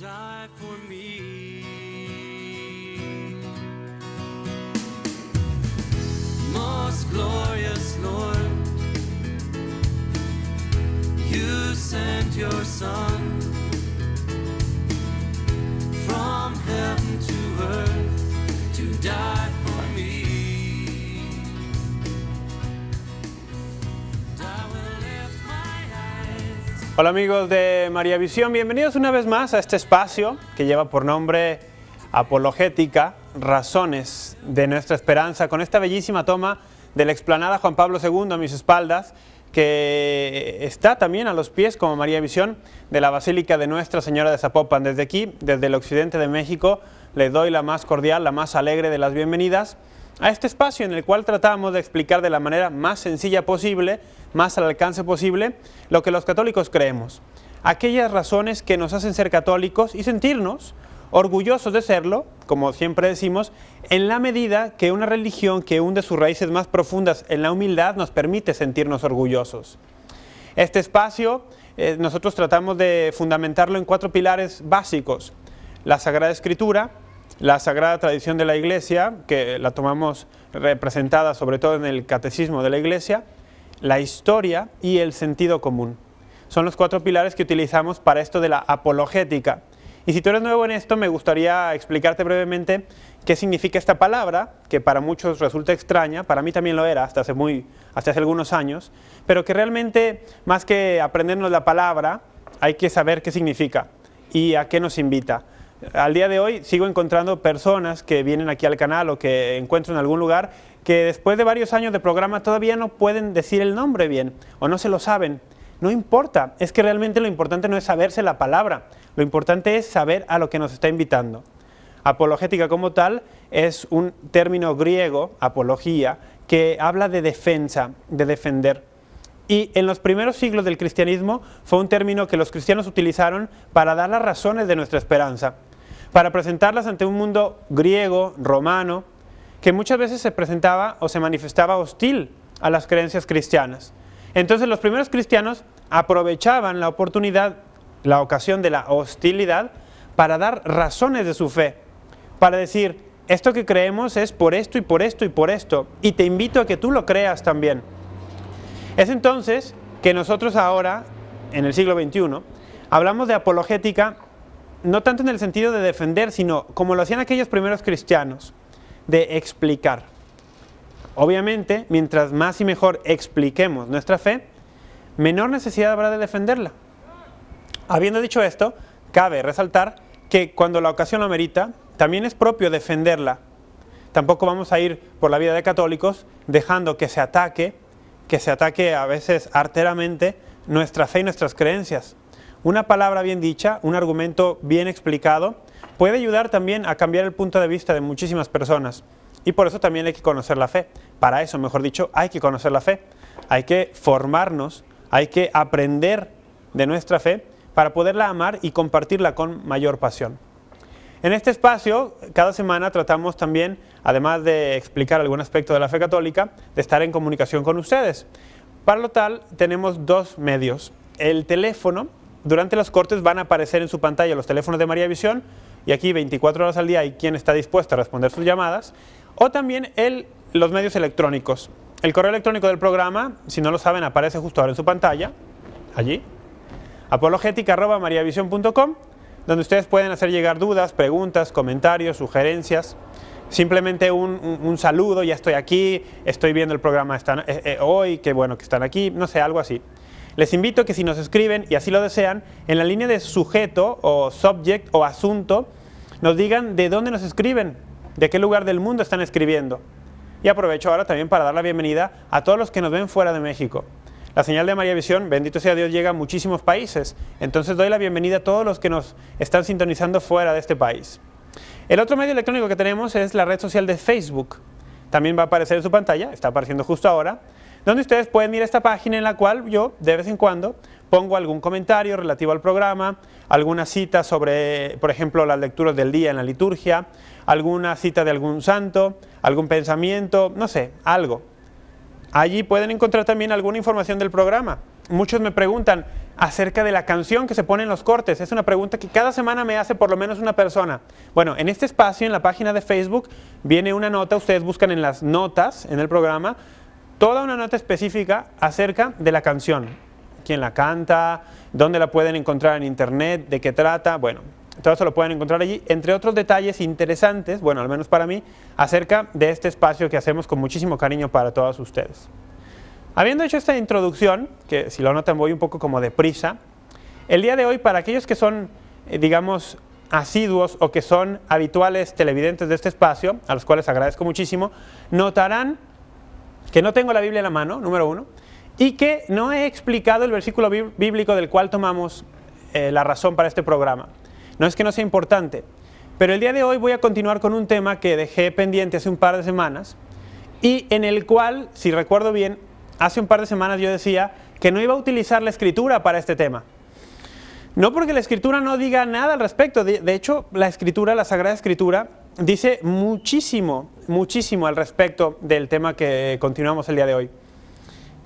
die for me. Most glorious Lord, you sent your Son. Hola amigos de María Visión, bienvenidos una vez más a este espacio que lleva por nombre Apologética, Razones de nuestra esperanza, con esta bellísima toma de la explanada Juan Pablo II a mis espaldas, que está también a los pies, como María Visión, de la Basílica de Nuestra Señora de Zapopan. Desde aquí, desde el occidente de México, le doy la más cordial, la más alegre de las bienvenidas a este espacio en el cual tratamos de explicar de la manera más sencilla posible, más al alcance posible, lo que los católicos creemos. Aquellas razones que nos hacen ser católicos y sentirnos orgullosos de serlo, como siempre decimos, en la medida que una religión que hunde sus raíces más profundas en la humildad nos permite sentirnos orgullosos. Este espacio eh, nosotros tratamos de fundamentarlo en cuatro pilares básicos. La Sagrada Escritura, la sagrada tradición de la Iglesia, que la tomamos representada sobre todo en el catecismo de la Iglesia, la historia y el sentido común. Son los cuatro pilares que utilizamos para esto de la apologética. Y si tú eres nuevo en esto, me gustaría explicarte brevemente qué significa esta palabra, que para muchos resulta extraña, para mí también lo era hasta hace, muy, hace algunos años, pero que realmente, más que aprendernos la palabra, hay que saber qué significa y a qué nos invita al día de hoy sigo encontrando personas que vienen aquí al canal o que encuentro en algún lugar que después de varios años de programa todavía no pueden decir el nombre bien o no se lo saben. No importa, es que realmente lo importante no es saberse la palabra, lo importante es saber a lo que nos está invitando. Apologética como tal es un término griego, apología, que habla de defensa, de defender. Y en los primeros siglos del cristianismo fue un término que los cristianos utilizaron para dar las razones de nuestra esperanza para presentarlas ante un mundo griego, romano, que muchas veces se presentaba o se manifestaba hostil a las creencias cristianas. Entonces los primeros cristianos aprovechaban la oportunidad, la ocasión de la hostilidad, para dar razones de su fe, para decir, esto que creemos es por esto y por esto y por esto, y te invito a que tú lo creas también. Es entonces que nosotros ahora, en el siglo XXI, hablamos de apologética no tanto en el sentido de defender, sino como lo hacían aquellos primeros cristianos, de explicar. Obviamente, mientras más y mejor expliquemos nuestra fe, menor necesidad habrá de defenderla. Habiendo dicho esto, cabe resaltar que cuando la ocasión lo merita, también es propio defenderla. Tampoco vamos a ir por la vida de católicos dejando que se ataque, que se ataque a veces arteramente nuestra fe y nuestras creencias. Una palabra bien dicha, un argumento bien explicado, puede ayudar también a cambiar el punto de vista de muchísimas personas. Y por eso también hay que conocer la fe. Para eso, mejor dicho, hay que conocer la fe. Hay que formarnos, hay que aprender de nuestra fe para poderla amar y compartirla con mayor pasión. En este espacio, cada semana tratamos también, además de explicar algún aspecto de la fe católica, de estar en comunicación con ustedes. Para lo tal, tenemos dos medios. El teléfono durante los cortes van a aparecer en su pantalla los teléfonos de María Visión y aquí 24 horas al día hay quien está dispuesto a responder sus llamadas. O también el, los medios electrónicos. El correo electrónico del programa, si no lo saben, aparece justo ahora en su pantalla, allí, apologética.mariavision.com, donde ustedes pueden hacer llegar dudas, preguntas, comentarios, sugerencias, simplemente un, saludo, ya estoy aquí, estoy viendo el programa están, eh, eh, hoy, qué bueno que están aquí, no sé, algo así. Les invito a que si nos escriben y así lo desean, en la línea de sujeto o subject o asunto, nos digan de dónde nos escriben, de qué lugar del mundo están escribiendo. Y aprovecho ahora también para dar la bienvenida a todos los que nos ven fuera de México. La señal de María Visión, bendito sea Dios, llega a muchísimos países. Entonces doy la bienvenida a todos los que nos están sintonizando fuera de este país. El otro medio electrónico que tenemos es la red social de Facebook. También va a aparecer en su pantalla, está apareciendo justo ahora donde ustedes pueden ir a esta página en la cual yo de vez en cuando pongo algún comentario relativo al programa, alguna cita sobre, por ejemplo, las lecturas del día en la liturgia, alguna cita de algún santo, algún pensamiento, no sé, algo. Allí pueden encontrar también alguna información del programa. Muchos me preguntan acerca de la canción que se pone en los cortes. Es una pregunta que cada semana me hace por lo menos una persona. Bueno, en este espacio, en la página de Facebook, viene una nota. Ustedes buscan en las notas, en el programa, toda una nota específica acerca de la canción, quién la canta, dónde la pueden encontrar en internet, de qué trata, bueno, todo eso lo pueden encontrar allí, entre otros detalles interesantes, bueno, al menos para mí, acerca de este espacio que hacemos con muchísimo cariño para todos ustedes. Habiendo hecho esta introducción, que si lo notan voy un poco como deprisa, el día de hoy para aquellos que son, eh, digamos, asiduos o que son habituales televidentes de este espacio, a los cuales agradezco muchísimo, notarán que no tengo la Biblia en la mano, número uno, y que no he explicado el versículo bíblico del cual tomamos eh, la razón para este programa. No es que no sea importante, pero el día de hoy voy a continuar con un tema que dejé pendiente hace un par de semanas y en el cual, si recuerdo bien, hace un par de semanas yo decía que no iba a utilizar la escritura para este tema. No porque la escritura no diga nada al respecto, de, hecho la escritura, la Sagrada Escritura, dice muchísimo muchísimo al respecto del tema que continuamos el día de hoy.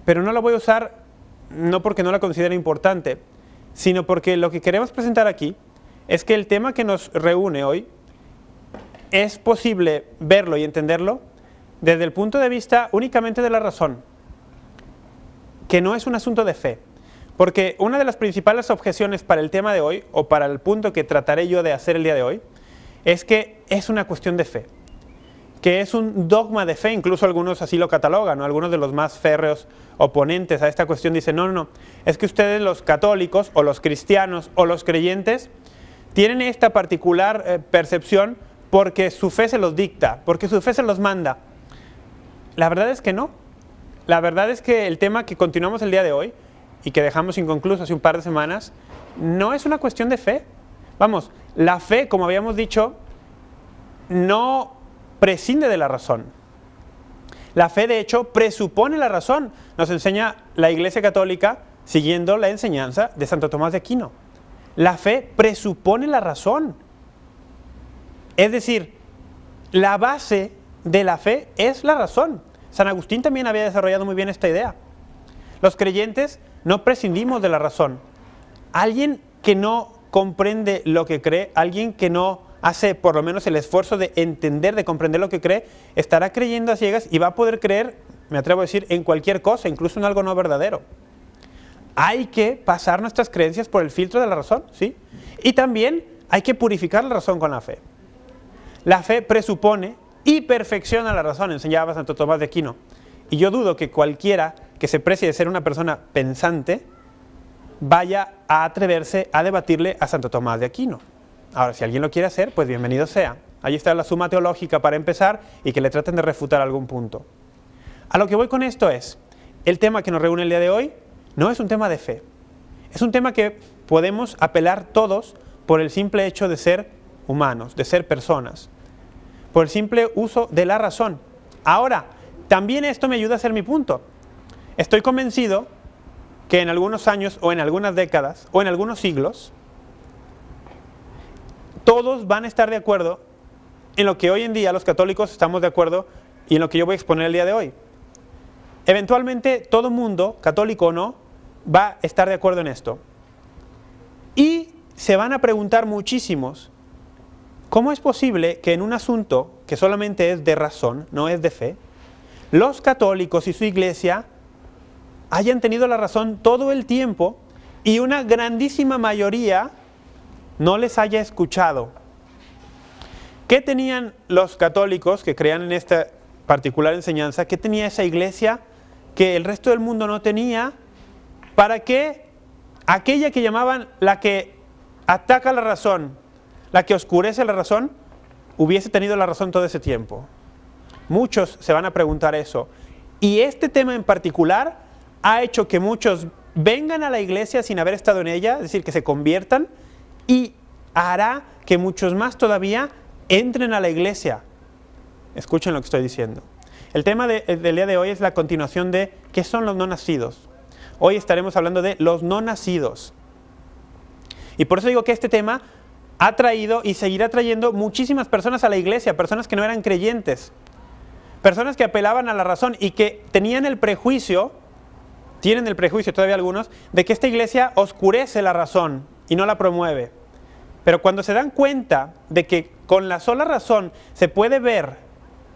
Pero no lo voy a usar no porque no la considere importante, sino porque lo que queremos presentar aquí es que el tema que nos reúne hoy es posible verlo y entenderlo desde el punto de vista únicamente de la razón, que no es un asunto de fe. Porque una de las principales objeciones para el tema de hoy, o para el punto que trataré yo de hacer el día de hoy, es que es una cuestión de fe que es un dogma de fe, incluso algunos así lo catalogan, algunos de los más férreos oponentes a esta cuestión dicen, no, no, es que ustedes los católicos o los cristianos o los creyentes tienen esta particular eh, percepción porque su fe se los dicta, porque su fe se los manda. La verdad es que no. La verdad es que el tema que continuamos el día de hoy y que dejamos inconcluso hace un par de semanas, no es una cuestión de fe. Vamos, la fe, como habíamos dicho, no prescinde de la razón. La fe, de hecho, presupone la razón. Nos enseña la Iglesia Católica siguiendo la enseñanza de Santo Tomás de Aquino. La fe presupone la razón. Es decir, la base de la fe es la razón. San Agustín también había desarrollado muy bien esta idea. Los creyentes no prescindimos de la razón. Alguien que no comprende lo que cree, alguien que no hace por lo menos el esfuerzo de entender, de comprender lo que cree, estará creyendo a ciegas y va a poder creer, me atrevo a decir, en cualquier cosa, incluso en algo no verdadero. Hay que pasar nuestras creencias por el filtro de la razón, ¿sí? Y también hay que purificar la razón con la fe. La fe presupone y perfecciona la razón, enseñaba Santo Tomás de Aquino. Y yo dudo que cualquiera que se precie de ser una persona pensante vaya a atreverse a debatirle a Santo Tomás de Aquino. Ahora, si alguien lo quiere hacer, pues bienvenido sea. Ahí está la suma teológica para empezar y que le traten de refutar algún punto. A lo que voy con esto es, el tema que nos reúne el día de hoy no es un tema de fe. Es un tema que podemos apelar todos por el simple hecho de ser humanos, de ser personas, por el simple uso de la razón. Ahora, también esto me ayuda a hacer mi punto. Estoy convencido que en algunos años o en algunas décadas o en algunos siglos, todos van a estar de acuerdo en lo que hoy en día los católicos estamos de acuerdo y en lo que yo voy a exponer el día de hoy. Eventualmente todo mundo, católico o no, va a estar de acuerdo en esto. Y se van a preguntar muchísimos, ¿cómo es posible que en un asunto que solamente es de razón, no es de fe, los católicos y su iglesia hayan tenido la razón todo el tiempo y una grandísima mayoría no les haya escuchado. ¿Qué tenían los católicos que creían en esta particular enseñanza? ¿Qué tenía esa iglesia que el resto del mundo no tenía? Para que aquella que llamaban la que ataca la razón, la que oscurece la razón, hubiese tenido la razón todo ese tiempo. Muchos se van a preguntar eso. Y este tema en particular ha hecho que muchos vengan a la iglesia sin haber estado en ella, es decir, que se conviertan, y hará que muchos más todavía entren a la iglesia. Escuchen lo que estoy diciendo. El tema eh, del día de hoy es la continuación de ¿qué son los no nacidos? Hoy estaremos hablando de los no nacidos. Y por eso digo que este tema ha traído y seguirá trayendo muchísimas personas a la iglesia, personas que no eran creyentes, personas que apelaban a la razón y que tenían el prejuicio, tienen el prejuicio todavía algunos, de que esta iglesia oscurece la razón, y no la promueve. Pero cuando se dan cuenta de que con la sola razón se puede ver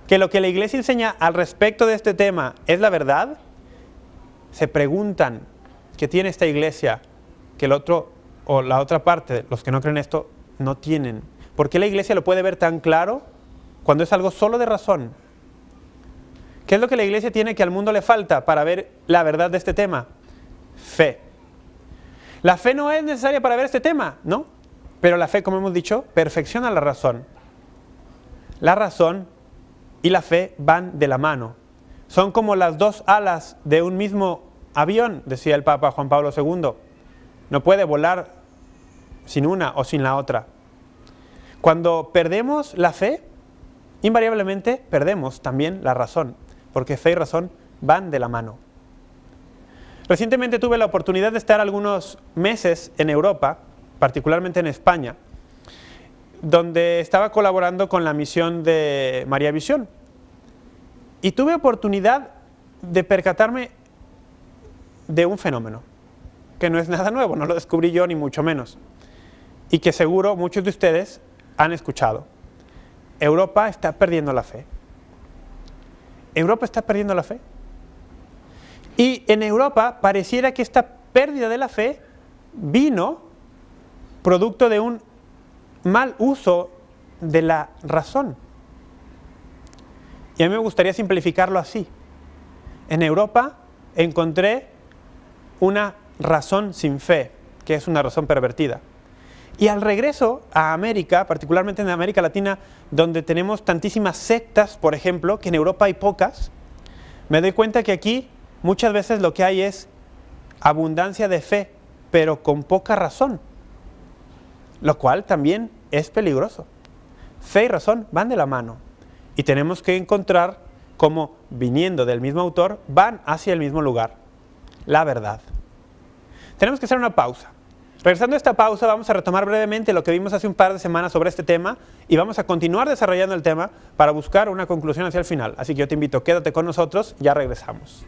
que lo que la iglesia enseña al respecto de este tema es la verdad, se preguntan qué tiene esta iglesia que el otro o la otra parte, los que no creen esto, no tienen. ¿Por qué la iglesia lo puede ver tan claro cuando es algo solo de razón? ¿Qué es lo que la iglesia tiene que al mundo le falta para ver la verdad de este tema? Fe. La fe no es necesaria para ver este tema, ¿no? Pero la fe, como hemos dicho, perfecciona la razón. La razón y la fe van de la mano. Son como las dos alas de un mismo avión, decía el Papa Juan Pablo II. No puede volar sin una o sin la otra. Cuando perdemos la fe, invariablemente perdemos también la razón, porque fe y razón van de la mano. Recientemente tuve la oportunidad de estar algunos meses en Europa, particularmente en España, donde estaba colaborando con la misión de María Visión. Y tuve oportunidad de percatarme de un fenómeno, que no es nada nuevo, no lo descubrí yo ni mucho menos, y que seguro muchos de ustedes han escuchado. Europa está perdiendo la fe. Europa está perdiendo la fe. Y en Europa pareciera que esta pérdida de la fe vino producto de un mal uso de la razón. Y a mí me gustaría simplificarlo así. En Europa encontré una razón sin fe, que es una razón pervertida. Y al regreso a América, particularmente en América Latina, donde tenemos tantísimas sectas, por ejemplo, que en Europa hay pocas, me doy cuenta que aquí Muchas veces lo que hay es abundancia de fe, pero con poca razón, lo cual también es peligroso. Fe y razón van de la mano y tenemos que encontrar cómo, viniendo del mismo autor, van hacia el mismo lugar, la verdad. Tenemos que hacer una pausa. Regresando a esta pausa, vamos a retomar brevemente lo que vimos hace un par de semanas sobre este tema y vamos a continuar desarrollando el tema para buscar una conclusión hacia el final. Así que yo te invito, quédate con nosotros, ya regresamos.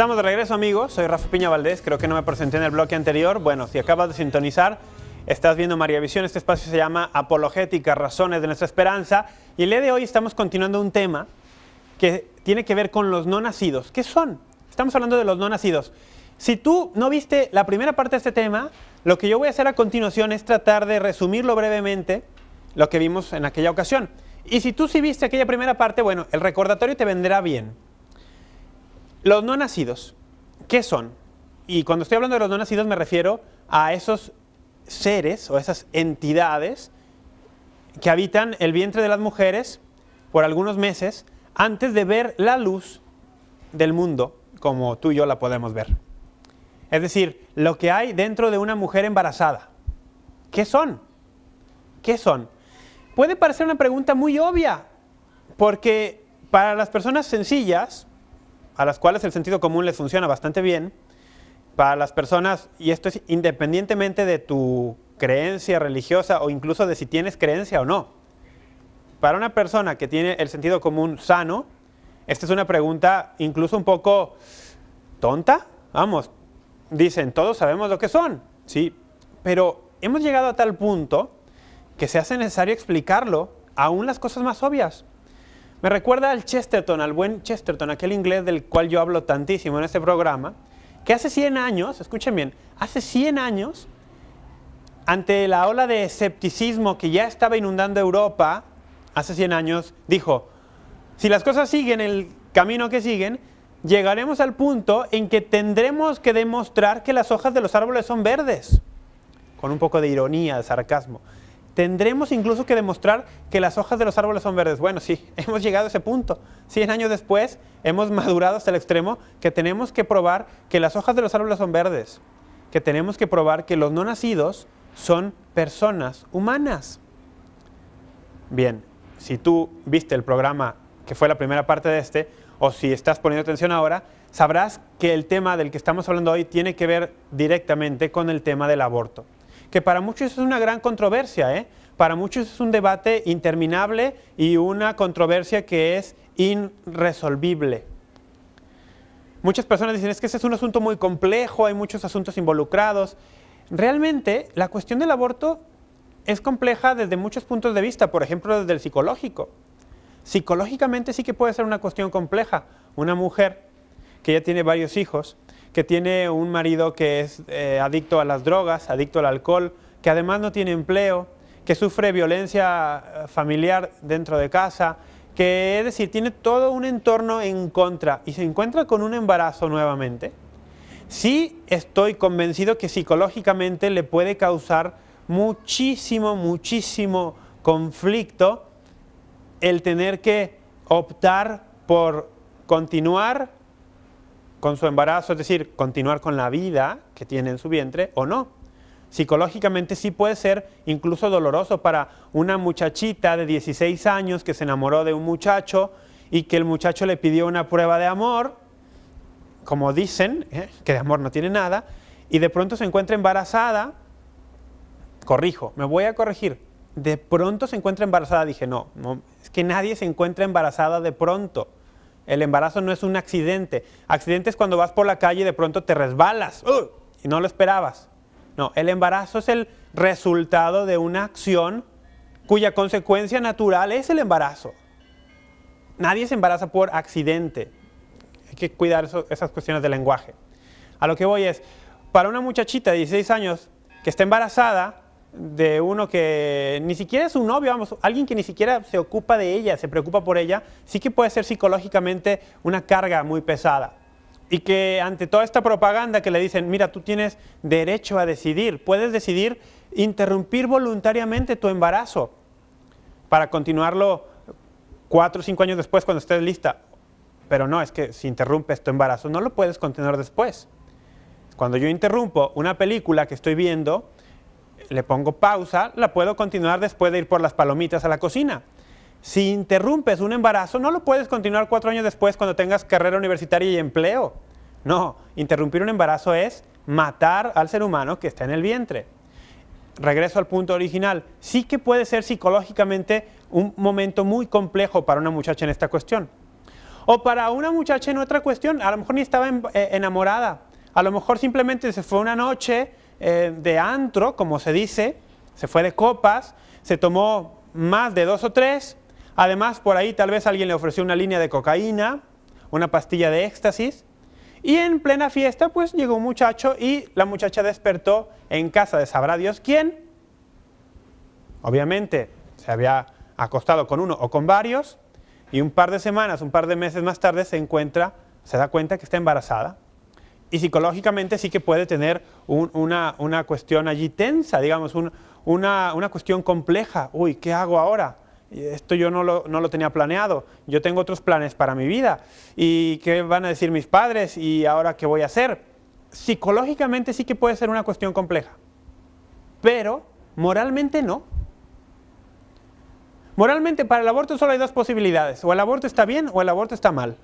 Estamos de regreso amigos, soy Rafa Piña Valdés, creo que no me presenté en el bloque anterior. Bueno, si acabas de sintonizar, estás viendo María Visión, este espacio se llama Apologética, Razones de nuestra Esperanza. Y el día de hoy estamos continuando un tema que tiene que ver con los no nacidos. ¿Qué son? Estamos hablando de los no nacidos. Si tú no viste la primera parte de este tema, lo que yo voy a hacer a continuación es tratar de resumirlo brevemente, lo que vimos en aquella ocasión. Y si tú sí viste aquella primera parte, bueno, el recordatorio te vendrá bien. Los no nacidos, ¿qué son? Y cuando estoy hablando de los no nacidos me refiero a esos seres o esas entidades que habitan el vientre de las mujeres por algunos meses antes de ver la luz del mundo como tú y yo la podemos ver. Es decir, lo que hay dentro de una mujer embarazada. ¿Qué son? ¿Qué son? Puede parecer una pregunta muy obvia, porque para las personas sencillas, a las cuales el sentido común les funciona bastante bien, para las personas, y esto es independientemente de tu creencia religiosa o incluso de si tienes creencia o no. Para una persona que tiene el sentido común sano, esta es una pregunta incluso un poco tonta. Vamos, dicen, todos sabemos lo que son, ¿sí? Pero hemos llegado a tal punto que se hace necesario explicarlo aún las cosas más obvias. Me recuerda al Chesterton, al buen Chesterton, aquel inglés del cual yo hablo tantísimo en este programa, que hace 100 años, escuchen bien, hace 100 años, ante la ola de escepticismo que ya estaba inundando Europa, hace 100 años, dijo, si las cosas siguen el camino que siguen, llegaremos al punto en que tendremos que demostrar que las hojas de los árboles son verdes, con un poco de ironía, de sarcasmo. Tendremos incluso que demostrar que las hojas de los árboles son verdes. Bueno, sí, hemos llegado a ese punto. Cien años después hemos madurado hasta el extremo que tenemos que probar que las hojas de los árboles son verdes, que tenemos que probar que los no nacidos son personas humanas. Bien, si tú viste el programa que fue la primera parte de este, o si estás poniendo atención ahora, sabrás que el tema del que estamos hablando hoy tiene que ver directamente con el tema del aborto que para muchos es una gran controversia, ¿eh? para muchos es un debate interminable y una controversia que es irresolvible. Muchas personas dicen, es que ese es un asunto muy complejo, hay muchos asuntos involucrados. Realmente, la cuestión del aborto es compleja desde muchos puntos de vista, por ejemplo, desde el psicológico. Psicológicamente sí que puede ser una cuestión compleja. Una mujer que ya tiene varios hijos, que tiene un marido que es eh, adicto a las drogas, adicto al alcohol, que además no tiene empleo, que sufre violencia eh, familiar dentro de casa, que es decir, tiene todo un entorno en contra y se encuentra con un embarazo nuevamente, sí estoy convencido que psicológicamente le puede causar muchísimo, muchísimo conflicto el tener que optar por continuar con su embarazo, es decir, continuar con la vida que tiene en su vientre o no. Psicológicamente sí puede ser incluso doloroso para una muchachita de 16 años que se enamoró de un muchacho y que el muchacho le pidió una prueba de amor, como dicen, ¿eh? que de amor no tiene nada, y de pronto se encuentra embarazada, corrijo, me voy a corregir, de pronto se encuentra embarazada, dije, no, no es que nadie se encuentra embarazada de pronto el embarazo no es un accidente. Accidente es cuando vas por la calle y de pronto te resbalas y no lo esperabas. No, el embarazo es el resultado de una acción cuya consecuencia natural es el embarazo. Nadie se embaraza por accidente. Hay que cuidar esas cuestiones del lenguaje. A lo que voy es, para una muchachita de 16 años que está embarazada, de uno que ni siquiera es un novio, vamos, alguien que ni siquiera se ocupa de ella, se preocupa por ella, sí que puede ser psicológicamente una carga muy pesada. Y que ante toda esta propaganda que le dicen, mira, tú tienes derecho a decidir, puedes decidir interrumpir voluntariamente tu embarazo para continuarlo cuatro o cinco años después cuando estés lista. Pero no, es que si interrumpes tu embarazo no lo puedes continuar después. Cuando yo interrumpo una película que estoy viendo, le pongo pausa, la puedo continuar después de ir por las palomitas a la cocina. Si interrumpes un embarazo, no lo puedes continuar cuatro años después cuando tengas carrera universitaria y empleo. No, interrumpir un embarazo es matar al ser humano que está en el vientre. Regreso al punto original. Sí que puede ser psicológicamente un momento muy complejo para una muchacha en esta cuestión. O para una muchacha en otra cuestión, a lo mejor ni estaba eh, enamorada. A lo mejor simplemente se fue una noche, eh, de antro, como se dice, se fue de copas, se tomó más de dos o tres, además por ahí tal vez alguien le ofreció una línea de cocaína, una pastilla de éxtasis, y en plena fiesta pues llegó un muchacho y la muchacha despertó en casa de sabrá Dios quién. Obviamente se había acostado con uno o con varios, y un par de semanas, un par de meses más tarde se encuentra, se da cuenta que está embarazada y psicológicamente sí que puede tener una, una, cuestión allí tensa, digamos, una, una, cuestión compleja. Uy, ¿qué hago ahora? Esto yo no lo, no lo, tenía planeado, yo tengo otros planes para mi vida. ¿Y qué van a decir mis padres? ¿Y ahora qué voy a hacer? Psicológicamente sí que puede ser una cuestión compleja, pero moralmente no. Moralmente para el aborto solo hay dos posibilidades, o el aborto está bien o el aborto está mal.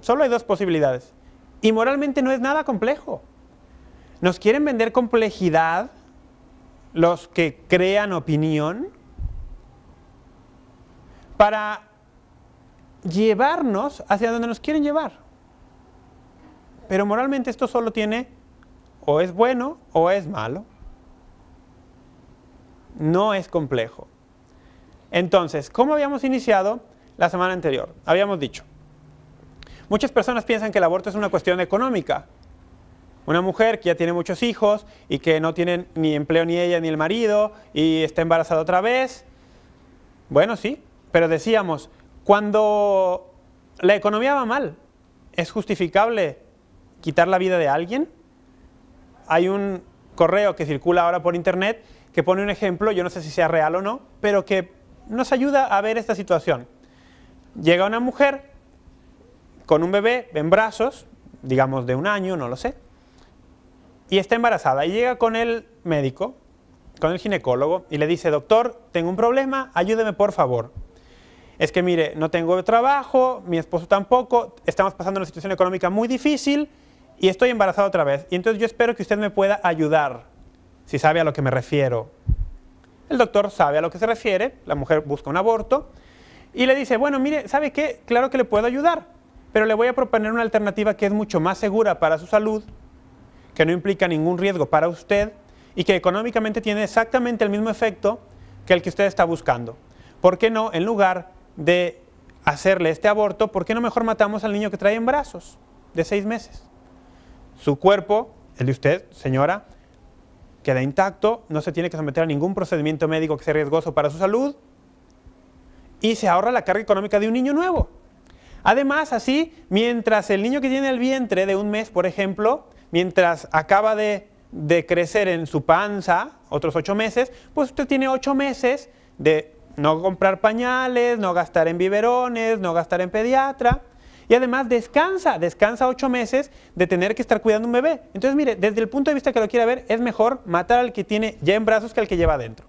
Solo hay dos posibilidades. Y moralmente no es nada complejo. Nos quieren vender complejidad los que crean opinión para llevarnos hacia donde nos quieren llevar. Pero moralmente esto solo tiene o es bueno o es malo. No es complejo. Entonces, ¿cómo habíamos iniciado la semana anterior? Habíamos dicho, Muchas personas piensan que el aborto es una cuestión económica. Una mujer que ya tiene muchos hijos y que no tiene ni empleo ni ella ni el marido y está embarazada otra vez. Bueno, sí, pero decíamos, cuando la economía va mal, ¿es justificable quitar la vida de alguien? Hay un correo que circula ahora por internet que pone un ejemplo, yo no sé si sea real o no, pero que nos ayuda a ver esta situación. Llega una mujer con un bebé en brazos, digamos de un año, no lo sé, y está embarazada y llega con el médico, con el ginecólogo, y le dice, doctor, tengo un problema, ayúdeme por favor. Es que mire, no tengo trabajo, mi esposo tampoco, estamos pasando una situación económica muy difícil y estoy embarazada otra vez. Y entonces yo espero que usted me pueda ayudar, si sabe a lo que me refiero. El doctor sabe a lo que se refiere, la mujer busca un aborto y le dice, bueno, mire, ¿sabe qué? Claro que le puedo ayudar pero le voy a proponer una alternativa que es mucho más segura para su salud, que no implica ningún riesgo para usted y que económicamente tiene exactamente el mismo efecto que el que usted está buscando. ¿Por qué no, en lugar de hacerle este aborto, por qué no mejor matamos al niño que trae en brazos de seis meses? Su cuerpo, el de usted, señora, queda intacto, no se tiene que someter a ningún procedimiento médico que sea riesgoso para su salud y se ahorra la carga económica de un niño nuevo. Además, así, mientras el niño que tiene el vientre de un mes, por ejemplo, mientras acaba de, crecer en su panza, otros ocho meses, pues usted tiene ocho meses de no comprar pañales, no gastar en biberones, no gastar en pediatra. Y además descansa, descansa ocho meses de tener que estar cuidando un bebé. Entonces, mire, desde el punto de vista que lo quiera ver, es mejor matar al que tiene ya en brazos que al que lleva adentro.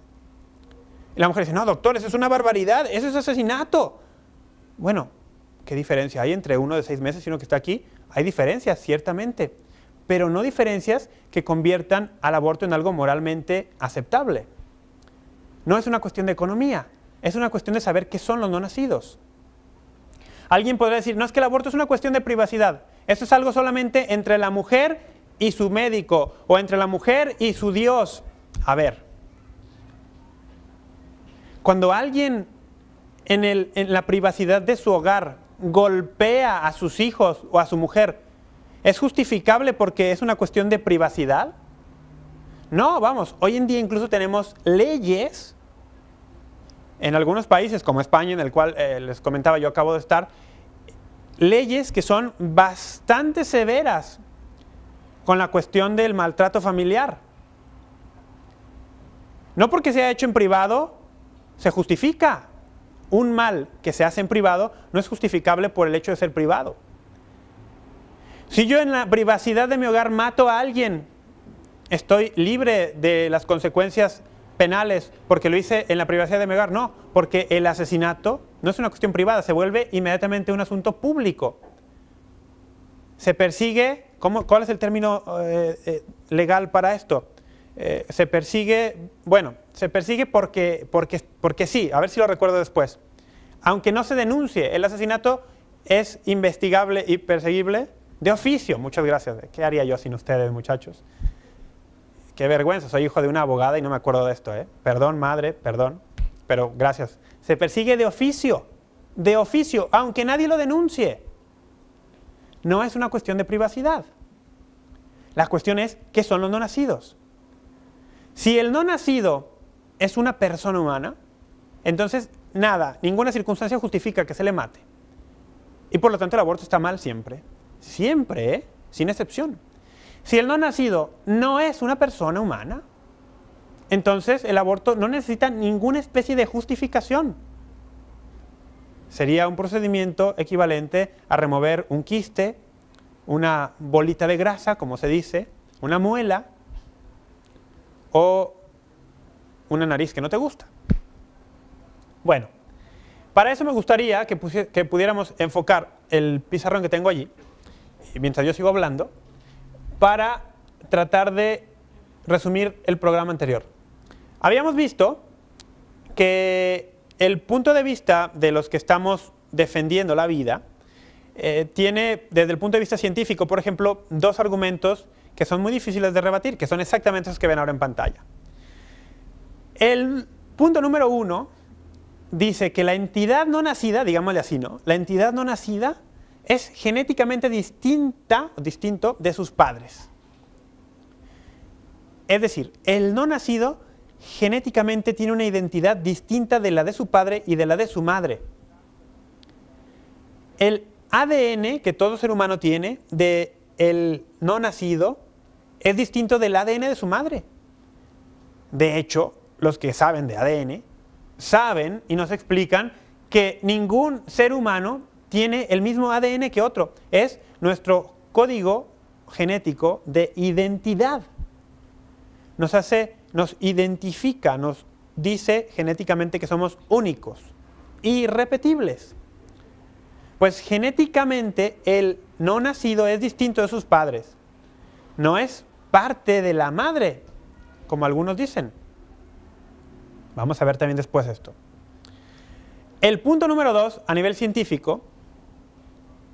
Y la mujer dice, no, doctor, eso es una barbaridad, eso es asesinato. Bueno, ¿Qué diferencia hay entre uno de seis meses y uno que está aquí? Hay diferencias, ciertamente, pero no diferencias que conviertan al aborto en algo moralmente aceptable. No es una cuestión de economía, es una cuestión de saber qué son los no nacidos. Alguien podría decir, no es que el aborto es una cuestión de privacidad, eso es algo solamente entre la mujer y su médico, o entre la mujer y su Dios. A ver, cuando alguien en la privacidad de su hogar golpea a sus hijos o a su mujer, ¿es justificable porque es una cuestión de privacidad? No, vamos, hoy en día incluso tenemos leyes en algunos países como España, en el cual eh, les comentaba yo acabo de estar, leyes que son bastante severas con la cuestión del maltrato familiar. No porque se haya hecho en privado, se justifica un mal que se hace en privado no es justificable por el hecho de ser privado. Si yo en la privacidad de mi hogar mato a alguien, estoy libre de las consecuencias penales porque lo hice en la privacidad de mi hogar. No, porque el asesinato no es una cuestión privada, se vuelve inmediatamente un asunto público. Se persigue, ¿cuál es el término eh, eh, legal para esto? Eh, se persigue, bueno, se persigue porque, porque, porque sí, a ver si lo recuerdo después. Aunque no se denuncie, el asesinato es investigable y perseguible de oficio. Muchas gracias. ¿Qué haría yo sin ustedes, muchachos? Qué vergüenza, soy hijo de una abogada y no me acuerdo de esto, ¿eh? Perdón, madre, perdón, pero gracias. Se persigue de oficio, de oficio, aunque nadie lo denuncie. No es una cuestión de privacidad. La cuestión es, ¿qué son los no nacidos? Si el no nacido es una persona humana, entonces nada, ninguna circunstancia justifica que se le mate. Y por lo tanto el aborto está mal siempre. Siempre, ¿eh? sin excepción. Si el no nacido no es una persona humana, entonces el aborto no necesita ninguna especie de justificación. Sería un procedimiento equivalente a remover un quiste, una bolita de grasa, como se dice, una muela, o una nariz que no te gusta. Bueno, para eso me gustaría que, que pudiéramos enfocar el pizarrón que tengo allí, mientras yo sigo hablando, para tratar de resumir el programa anterior. Habíamos visto que el punto de vista de los que estamos defendiendo la vida eh, tiene, desde el punto de vista científico, por ejemplo, dos argumentos que son muy difíciles de rebatir, que son exactamente los que ven ahora en pantalla. El punto número uno dice que la entidad no nacida, digámosle así, ¿no? La entidad no nacida es genéticamente distinta, distinto de sus padres. Es decir, el no nacido genéticamente tiene una identidad distinta de la de su padre y de la de su madre. El ADN que todo ser humano tiene de el no nacido es distinto del ADN de su madre. De hecho, los que saben de ADN, saben y nos explican que ningún ser humano tiene el mismo ADN que otro. Es nuestro código genético de identidad. Nos hace, nos identifica, nos dice genéticamente que somos únicos, irrepetibles. Pues genéticamente el no nacido es distinto de sus padres. No es parte de la madre, como algunos dicen. Vamos a ver también después esto. El punto número dos, a nivel científico,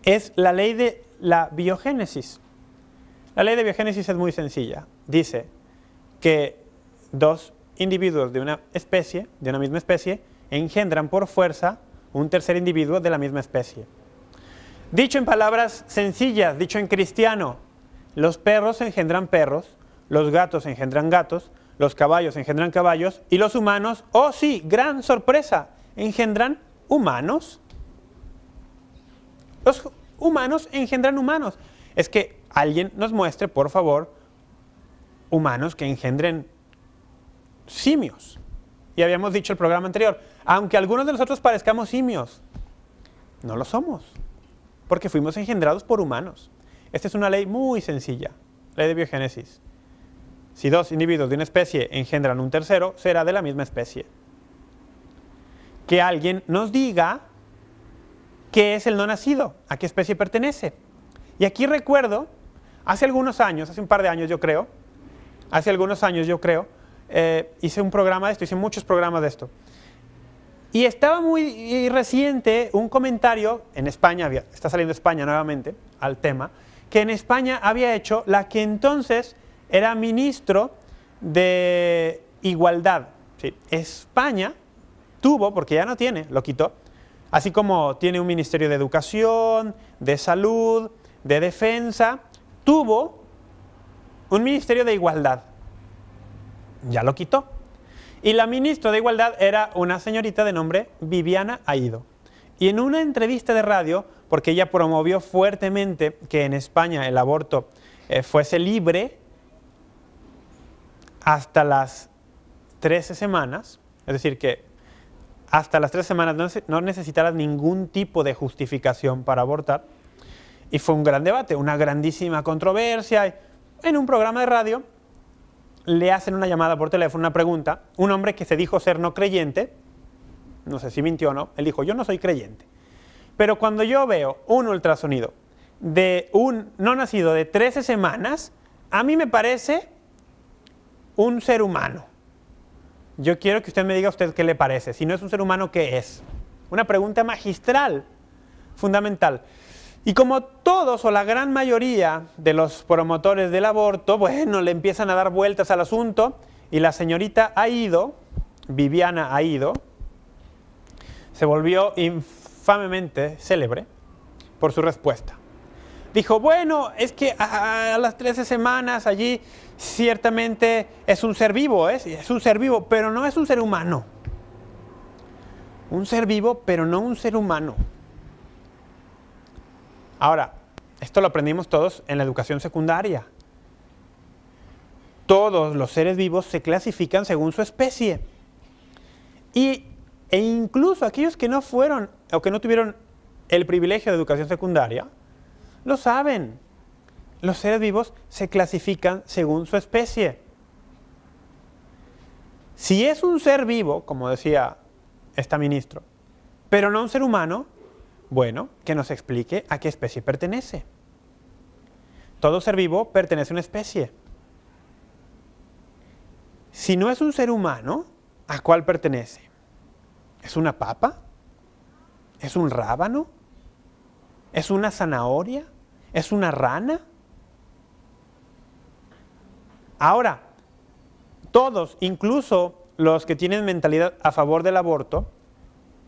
es la ley de la biogénesis. La ley de biogénesis es muy sencilla. Dice que dos individuos de una especie, de una misma especie, engendran por fuerza un tercer individuo de la misma especie. Dicho en palabras sencillas, dicho en cristiano, los perros engendran perros, los gatos engendran gatos, los caballos engendran caballos y los humanos, oh sí, gran sorpresa, engendran humanos. Los humanos engendran humanos. Es que alguien nos muestre, por favor, humanos que engendren simios. Y habíamos dicho el programa anterior, aunque algunos de nosotros parezcamos simios, no lo somos, porque fuimos engendrados por humanos. Esta es una ley muy sencilla, ley de biogénesis. Si dos individuos de una especie engendran un tercero, será de la misma especie. Que alguien nos diga qué es el no nacido, a qué especie pertenece. Y aquí recuerdo, hace algunos años, hace un par de años yo creo, hace algunos años yo creo, eh, hice un programa de esto, hice muchos programas de esto. Y estaba muy reciente un comentario, en España, está saliendo España nuevamente al tema, que en España había hecho la que entonces era ministro de Igualdad. España tuvo, porque ya no tiene, lo quitó, así como tiene un ministerio de Educación, de Salud, de Defensa, tuvo un ministerio de Igualdad. Ya lo quitó. Y la ministra de Igualdad era una señorita de nombre Viviana Aido. Y en una entrevista de radio, porque ella promovió fuertemente que en España el aborto eh, fuese libre, hasta las 13 semanas, es decir, que hasta las 13 semanas no necesitarás ningún tipo de justificación para abortar. Y fue un gran debate, una grandísima controversia. En un programa de radio le hacen una llamada por teléfono, una pregunta. Un hombre que se dijo ser no creyente, no sé si mintió o no, él dijo, yo no soy creyente. Pero cuando yo veo un ultrasonido de un no nacido de 13 semanas, a mí me parece un ser humano. Yo quiero que usted me diga usted qué le parece. Si no es un ser humano, ¿qué es? Una pregunta magistral, fundamental. Y como todos o la gran mayoría de los promotores del aborto, bueno, le empiezan a dar vueltas al asunto y la señorita ha ido Viviana ha ido se volvió infamemente célebre por su respuesta. Dijo, bueno, es que a, a las 13 semanas allí ciertamente es un ser vivo, ¿eh? es un ser vivo, pero no es un ser humano. Un ser vivo, pero no un ser humano. Ahora, esto lo aprendimos todos en la educación secundaria. Todos los seres vivos se clasifican según su especie. Y, e incluso aquellos que no fueron o que no tuvieron el privilegio de educación secundaria, lo saben los seres vivos se clasifican según su especie. Si es un ser vivo, como decía esta ministro, pero no un ser humano, bueno, que nos explique a qué especie pertenece. Todo ser vivo pertenece a una especie. Si no es un ser humano, ¿a cuál pertenece? ¿Es una papa? ¿Es un rábano? ¿Es una zanahoria? ¿Es una rana? Ahora, todos, incluso los que tienen mentalidad a favor del aborto,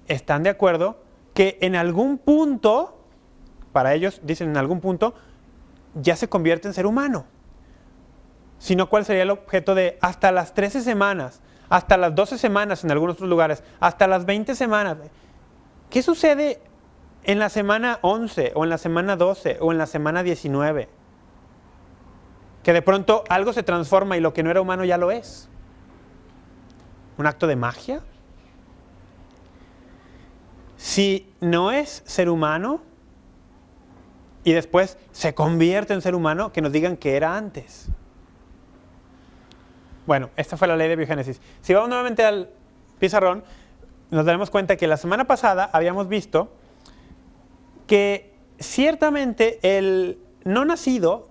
están de acuerdo que en algún punto, para ellos dicen en algún punto, ya se convierte en ser humano. Sino cuál sería el objeto de hasta las 13 semanas, hasta las 12 semanas en algunos otros lugares, hasta las 20 semanas. ¿Qué sucede en la semana 11 o en la semana 12 o en la semana 19? Que de pronto algo se transforma y lo que no era humano ya lo es. ¿Un acto de magia? Si no es ser humano y después se convierte en ser humano, que nos digan que era antes. Bueno, esta fue la ley de biogénesis. Si vamos nuevamente al pizarrón, nos daremos cuenta que la semana pasada habíamos visto que ciertamente el no nacido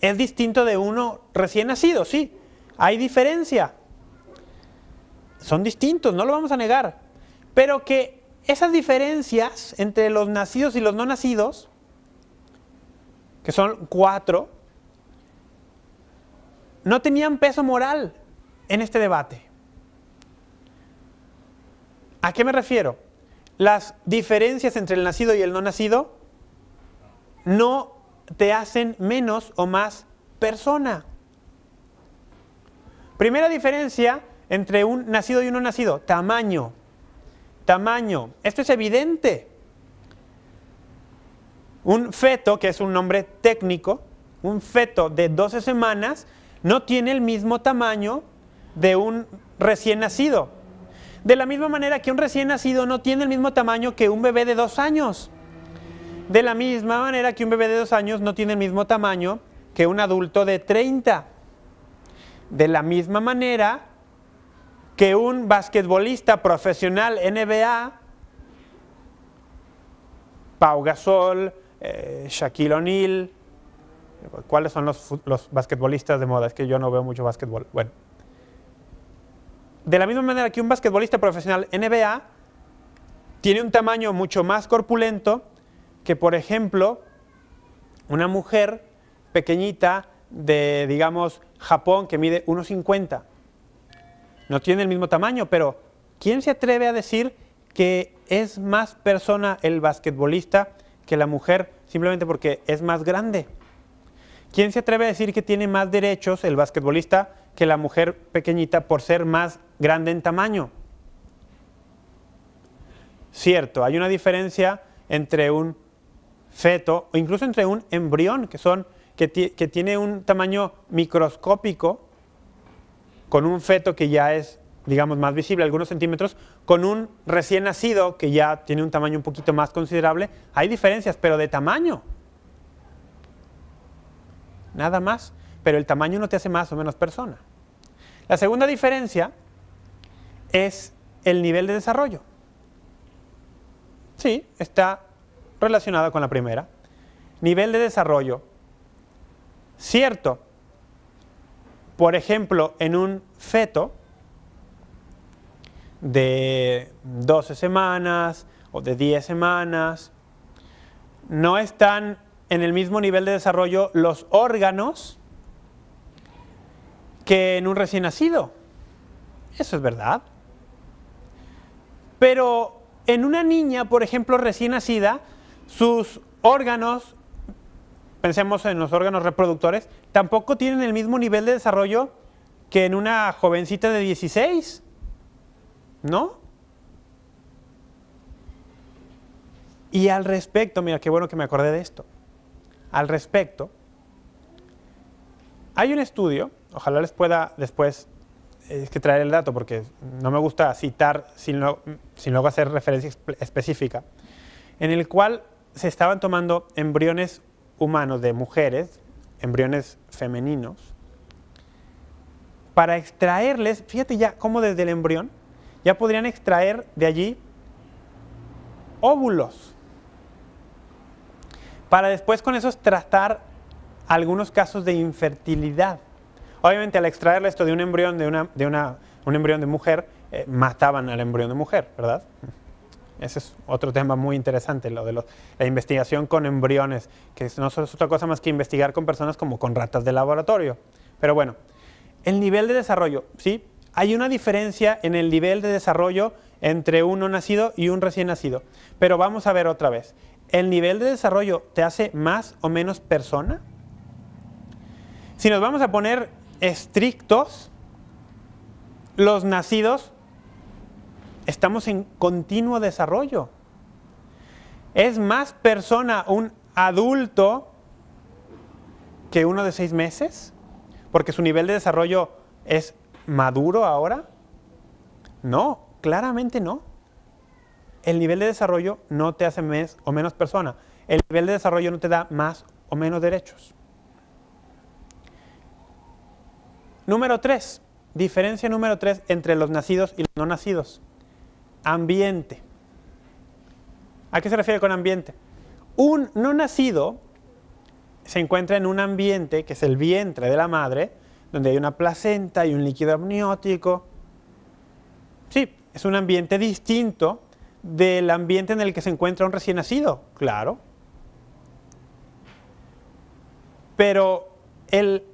es distinto de uno recién nacido, sí. Hay diferencia. Son distintos, no lo vamos a negar. Pero que esas diferencias entre los nacidos y los no nacidos, que son cuatro, no tenían peso moral en este debate. ¿A qué me refiero? Las diferencias entre el nacido y el no nacido no te hacen menos o más persona. Primera diferencia entre un nacido y un no nacido, tamaño. Tamaño. Esto es evidente. Un feto, que es un nombre técnico, un feto de 12 semanas no tiene el mismo tamaño de un recién nacido. De la misma manera que un recién nacido no tiene el mismo tamaño que un bebé de dos años. De la misma manera que un bebé de dos años no tiene el mismo tamaño que un adulto de 30. De la misma manera que un basquetbolista profesional NBA, Pau Gasol, eh, Shaquille O'Neal, ¿cuáles son los, los basquetbolistas de moda? Es que yo no veo mucho basquetbol. Bueno, de la misma manera que un basquetbolista profesional NBA tiene un tamaño mucho más corpulento que, por ejemplo, una mujer pequeñita de, digamos, Japón, que mide 1,50, no tiene el mismo tamaño, pero ¿quién se atreve a decir que es más persona el basquetbolista que la mujer simplemente porque es más grande? ¿Quién se atreve a decir que tiene más derechos el basquetbolista que la mujer pequeñita por ser más grande en tamaño? Cierto, hay una diferencia entre un feto, o incluso entre un embrión que, son, que, tiene un tamaño microscópico, con un feto que ya es, digamos, más visible, algunos centímetros, con un recién nacido que ya tiene un tamaño un poquito más considerable, hay diferencias, pero de tamaño. Nada más. Pero el tamaño no te hace más o menos persona. La segunda diferencia es el nivel de desarrollo. Sí, está relacionada con la primera. Nivel de desarrollo. Cierto, por ejemplo, en un feto de 12 semanas o de 10 semanas, no están en el mismo nivel de desarrollo los órganos que en un recién nacido. Eso es verdad. Pero en una niña, por ejemplo, recién nacida, sus órganos, pensemos en los órganos reproductores, tampoco tienen el mismo nivel de desarrollo que en una jovencita de 16, ¿no? Y al respecto, mira, qué bueno que me acordé de esto. Al respecto, hay un estudio, ojalá les pueda después eh, que traer el dato porque no me gusta citar sin, sin luego hacer referencia específica, en el cual se estaban tomando embriones humanos de mujeres, embriones femeninos, para extraerles, fíjate ya cómo desde el embrión ya podrían extraer de allí óvulos, para después con esos tratar algunos casos de infertilidad. Obviamente al extraerle esto de un embrión de, un embrión de mujer, eh, mataban al embrión de mujer, ¿verdad? Ese es otro tema muy interesante, lo de la investigación con embriones, que no es otra cosa más que investigar con personas como con ratas de laboratorio. Pero bueno, el nivel de desarrollo, ¿sí? Hay una diferencia en el nivel de desarrollo entre uno nacido y un recién nacido. Pero vamos a ver otra vez. ¿El nivel de desarrollo te hace más o menos persona? Si nos vamos a poner estrictos, los nacidos Estamos en continuo desarrollo. Es más persona un adulto que uno de seis meses, porque su nivel de desarrollo es maduro ahora. No, claramente no. El nivel de desarrollo no te hace más o menos persona. El nivel de desarrollo no te da más o menos derechos. Número tres. Diferencia número tres entre los nacidos y los no nacidos ambiente. ¿A qué se refiere con ambiente? Un no nacido se encuentra en un ambiente que es el vientre de la madre, donde hay una placenta y un líquido amniótico. Sí, es un ambiente distinto del ambiente en el que se encuentra un recién nacido, claro. Pero el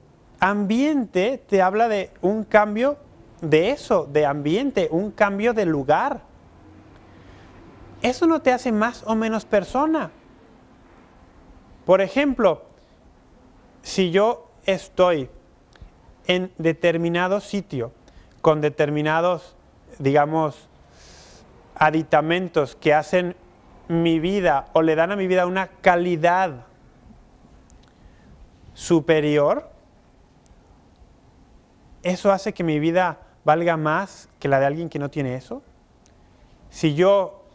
ambiente te habla de un cambio de eso, de ambiente, un cambio de lugar eso no te hace más o menos persona. Por ejemplo, si yo estoy en determinado sitio con determinados, digamos, aditamentos que hacen mi vida o le dan a mi vida una calidad superior, ¿eso hace que mi vida valga más que la de alguien que no tiene eso? Si yo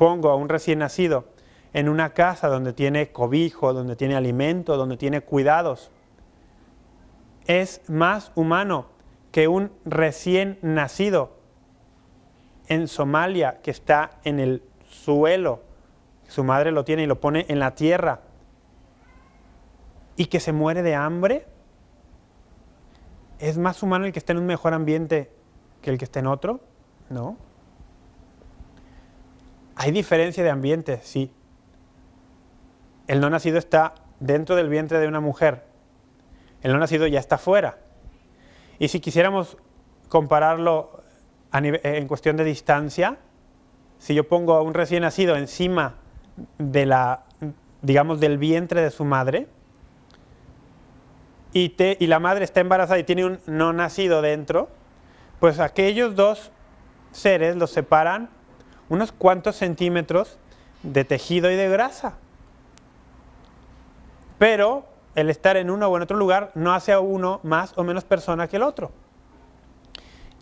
pongo a un recién nacido en una casa donde tiene cobijo, donde tiene alimento, donde tiene cuidados, es más humano que un recién nacido en Somalia que está en el suelo, su madre lo tiene y lo pone en la tierra, y que se muere de hambre, es más humano el que está en un mejor ambiente que el que está en otro, ¿no? Hay diferencia de ambiente, sí. El no nacido está dentro del vientre de una mujer. El no nacido ya está fuera. Y si quisiéramos compararlo eh, en cuestión de distancia, si yo pongo a un recién nacido encima de la, digamos, del vientre de su madre, y la madre está embarazada y tiene un no nacido dentro, pues aquellos dos seres los separan unos cuantos centímetros de tejido y de grasa. Pero el estar en uno o en otro lugar no hace a uno más o menos persona que el otro.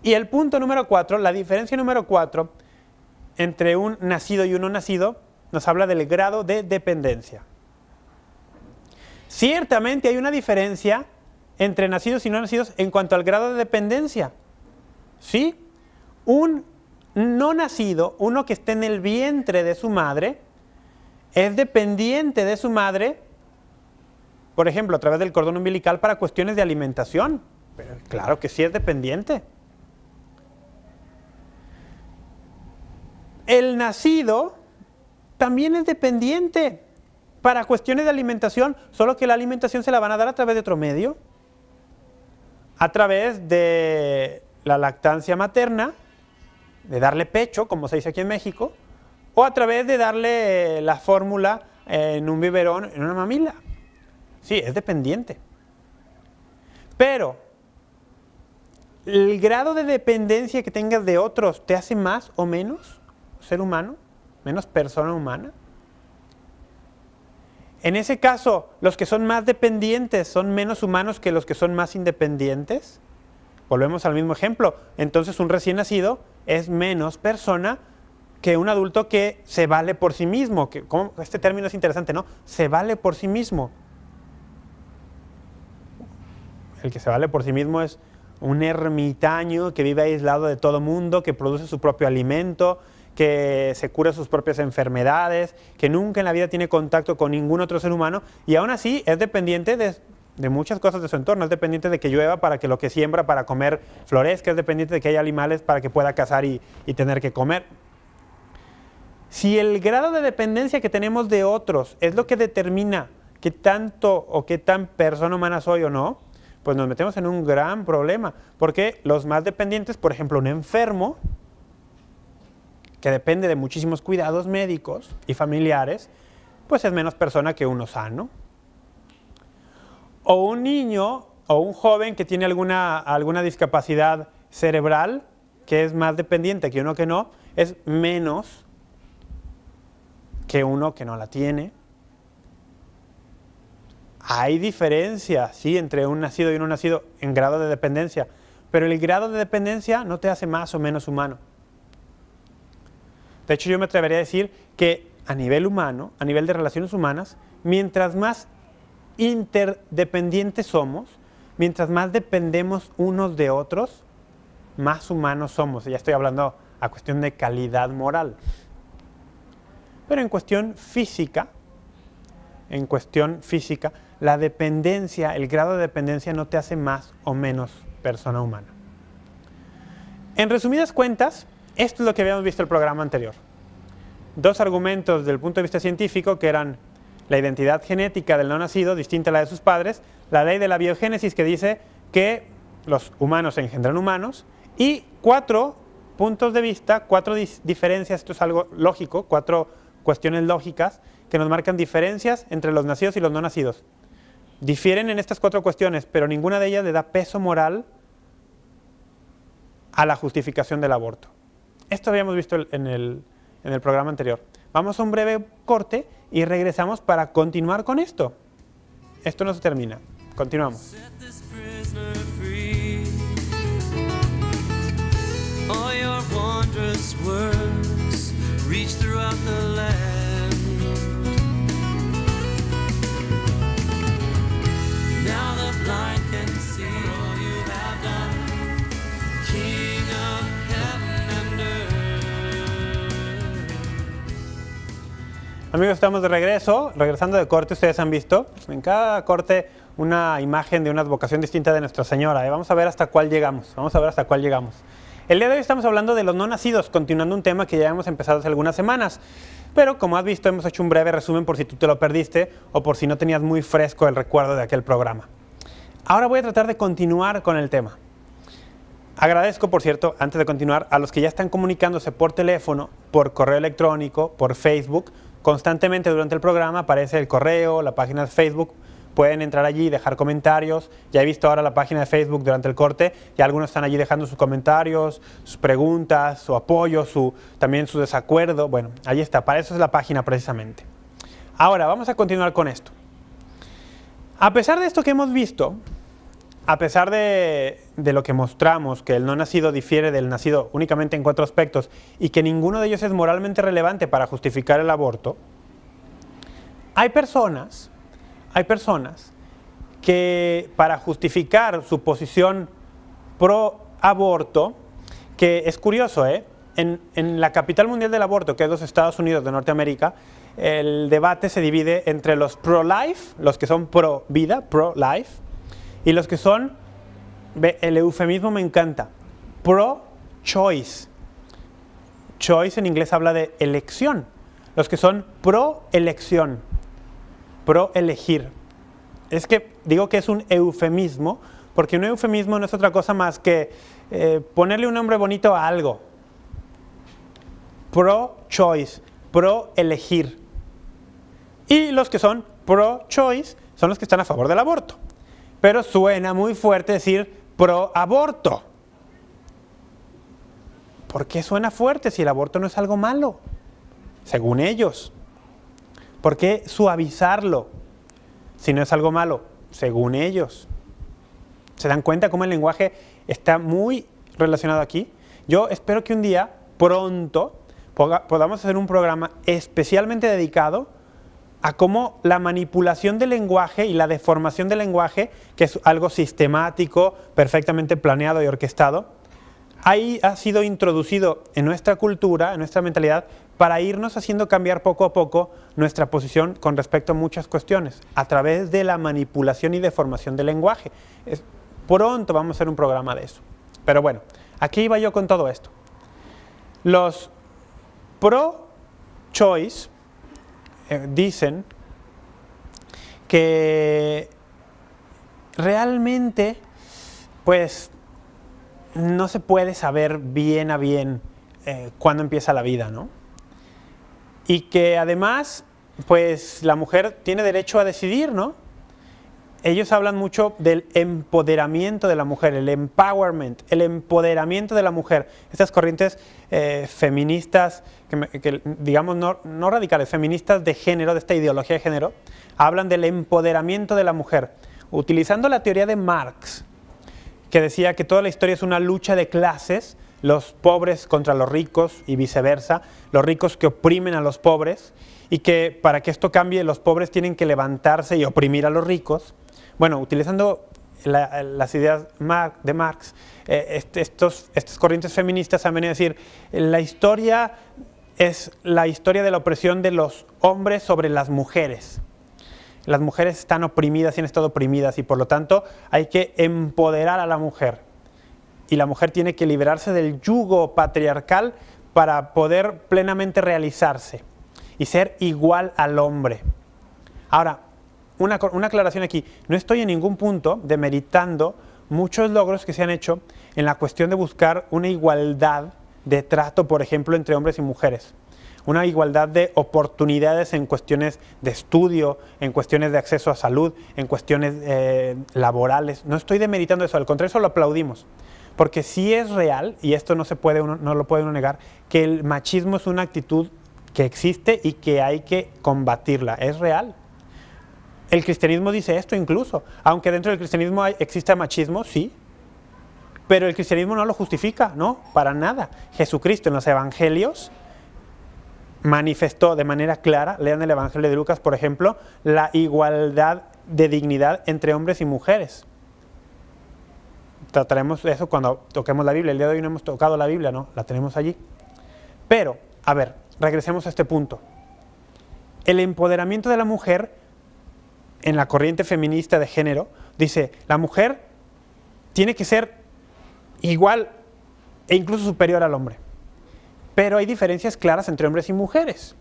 Y el punto número cuatro, la diferencia número cuatro entre un nacido y uno nacido, nos habla del grado de dependencia. Ciertamente hay una diferencia entre nacidos y no nacidos en cuanto al grado de dependencia. ¿Sí? Un no nacido, uno que esté en el vientre de su madre, es dependiente de su madre, por ejemplo, a través del cordón umbilical para cuestiones de alimentación. claro que sí es dependiente. El nacido también es dependiente para cuestiones de alimentación, solo que la alimentación se la van a dar a través de otro medio, a través de la lactancia materna, de darle pecho, como se dice aquí en México, o a través de darle eh, la fórmula eh, en un biberón, en una mamila. Sí, es dependiente. Pero el grado de dependencia que tengas de otros te hace más o menos ser humano, menos persona humana. En ese caso, los que son más dependientes son menos humanos que los que son más independientes. Volvemos al mismo ejemplo. Entonces, un recién nacido es menos persona que un adulto que se vale por sí mismo. Que, Este término es interesante, ¿no? Se vale por sí mismo. El que se vale por sí mismo es un ermitaño que vive aislado de todo mundo, que produce su propio alimento, que se cura sus propias enfermedades, que nunca en la vida tiene contacto con ningún otro ser humano y aún así es dependiente de de muchas cosas de su entorno. Es dependiente de que llueva para que lo que siembra para comer florezca, es dependiente de que haya animales para que pueda cazar y, y tener que comer. Si el grado de dependencia que tenemos de otros es lo que determina qué tanto o qué tan persona humana soy o no, pues nos metemos en un gran problema, porque los más dependientes, por ejemplo, un enfermo, que depende de muchísimos cuidados médicos y familiares, pues es menos persona que uno sano o un niño o un joven que tiene alguna, alguna discapacidad cerebral, que es más dependiente que uno que no, es menos que uno que no la tiene. Hay diferencia, sí, entre un nacido y un nacido en grado de dependencia, pero el grado de dependencia no te hace más o menos humano. De hecho, yo me atrevería a decir que a nivel humano, a nivel de relaciones humanas, mientras más interdependientes somos, mientras más dependemos unos de otros, más humanos somos. Ya estoy hablando a cuestión de calidad moral. Pero en cuestión física, en cuestión física, la dependencia, el grado de dependencia no te hace más o menos persona humana. En resumidas cuentas, esto es lo que habíamos visto en el programa anterior. Dos argumentos del punto de vista científico que eran la identidad genética del no nacido, distinta a la de sus padres, la ley de la biogénesis que dice que los humanos engendran humanos, y cuatro puntos de vista, cuatro diferencias, esto es algo lógico, cuatro cuestiones lógicas que nos marcan diferencias entre los nacidos y los no nacidos. Difieren en estas cuatro cuestiones, pero ninguna de ellas le da peso moral a la justificación del aborto. Esto habíamos visto en el, en el programa anterior. Vamos a un breve corte y regresamos para continuar con esto. Esto no se termina. Continuamos. Now the blind can see all you have done. Amigos, estamos de regreso, regresando de corte, ustedes han visto en cada corte una imagen de una advocación distinta de Nuestra Señora. ¿eh? Vamos a ver hasta cuál llegamos, vamos a ver hasta cuál llegamos. El día de hoy estamos hablando de los no nacidos, continuando un tema que ya hemos empezado hace algunas semanas. Pero como has visto, hemos hecho un breve resumen por si tú te lo perdiste o por si no tenías muy fresco el recuerdo de aquel programa. Ahora voy a tratar de continuar con el tema. Agradezco, por cierto, antes de continuar, a los que ya están comunicándose por teléfono, por correo electrónico, por Facebook Constantemente durante el programa aparece el correo, la página de Facebook, pueden entrar allí y dejar comentarios. Ya he visto ahora la página de Facebook durante el corte, y algunos están allí dejando sus comentarios, sus preguntas, su apoyo, su, también su desacuerdo. Bueno, ahí está, para eso es la página precisamente. Ahora, vamos a continuar con esto. A pesar de esto que hemos visto, a pesar de, lo que mostramos, que el no nacido difiere del nacido únicamente en cuatro aspectos y que ninguno de ellos es moralmente relevante para justificar el aborto, hay personas, hay personas que para justificar su posición pro aborto, que es curioso, ¿eh? en la capital mundial del aborto, que es los Estados Unidos de Norteamérica, el debate se divide entre los pro-life, los que son pro vida, pro-life, y los que son, el eufemismo me encanta, pro-choice. Choice en inglés habla de elección. Los que son pro-elección, pro-elegir. Es que digo que es un eufemismo, porque un eufemismo no es otra cosa más que eh, ponerle un nombre bonito a algo. Pro-choice, pro-elegir. Y los que son pro-choice son los que están a favor del aborto pero suena muy fuerte decir pro aborto. ¿Por qué suena fuerte si el aborto no es algo malo? Según ellos. ¿Por qué suavizarlo si no es algo malo? Según ellos. ¿Se dan cuenta cómo el lenguaje está muy relacionado aquí? Yo espero que un día, pronto, podamos hacer un programa especialmente dedicado a cómo la manipulación del lenguaje y la deformación del lenguaje, que es algo sistemático, perfectamente planeado y orquestado, ahí ha sido introducido en nuestra cultura, en nuestra mentalidad, para irnos haciendo cambiar poco a poco nuestra posición con respecto a muchas cuestiones, a través de la manipulación y deformación del lenguaje. pronto vamos a hacer un programa de eso. Pero bueno, aquí iba yo con todo esto. Los pro-choice eh, dicen que realmente pues no se puede saber bien a bien eh, cuándo empieza la vida, ¿no? Y que además pues la mujer tiene derecho a decidir, ¿no? Ellos hablan mucho del empoderamiento de la mujer, el empowerment, el empoderamiento de la mujer. Estas corrientes eh, feministas, que, digamos no radicales, feministas de género, de esta ideología de género, hablan del empoderamiento de la mujer, utilizando la teoría de Marx, que decía que toda la historia es una lucha de clases, los pobres contra los ricos y viceversa, los ricos que oprimen a los pobres y que para que esto cambie los pobres tienen que levantarse y oprimir a los ricos. Bueno, utilizando las ideas de Marx, eh, estos, estas corrientes feministas han venido a decir, la historia es la historia de la opresión de los hombres sobre las mujeres. Las mujeres están oprimidas y han estado oprimidas y por lo tanto hay que empoderar a la mujer. Y la mujer tiene que liberarse del yugo patriarcal para poder plenamente realizarse y ser igual al hombre. Ahora, una, aclaración aquí. No estoy en ningún punto demeritando muchos logros que se han hecho en la cuestión de buscar una igualdad de trato, por ejemplo, entre hombres y mujeres una igualdad de oportunidades en cuestiones de estudio, en cuestiones de acceso a salud, en cuestiones eh, laborales. No estoy demeritando eso, al contrario, eso lo aplaudimos. Porque sí es real, y esto no, se puede no lo puede uno negar, que el machismo es una actitud que existe y que hay que combatirla. Es real. El cristianismo dice esto incluso, aunque dentro del cristianismo exista machismo, sí, pero el cristianismo no lo justifica, no, para nada. Jesucristo en los evangelios manifestó de manera clara, lean el evangelio de Lucas, por ejemplo, la igualdad de dignidad entre hombres y mujeres. Trataremos de eso cuando toquemos la Biblia. El día de hoy no hemos tocado la Biblia, ¿no? La tenemos allí. Pero, a ver, regresemos a este punto. El empoderamiento de la mujer en la corriente feminista de género, dice, la mujer tiene que ser igual e incluso superior al hombre. Pero hay diferencias claras entre hombres y mujeres.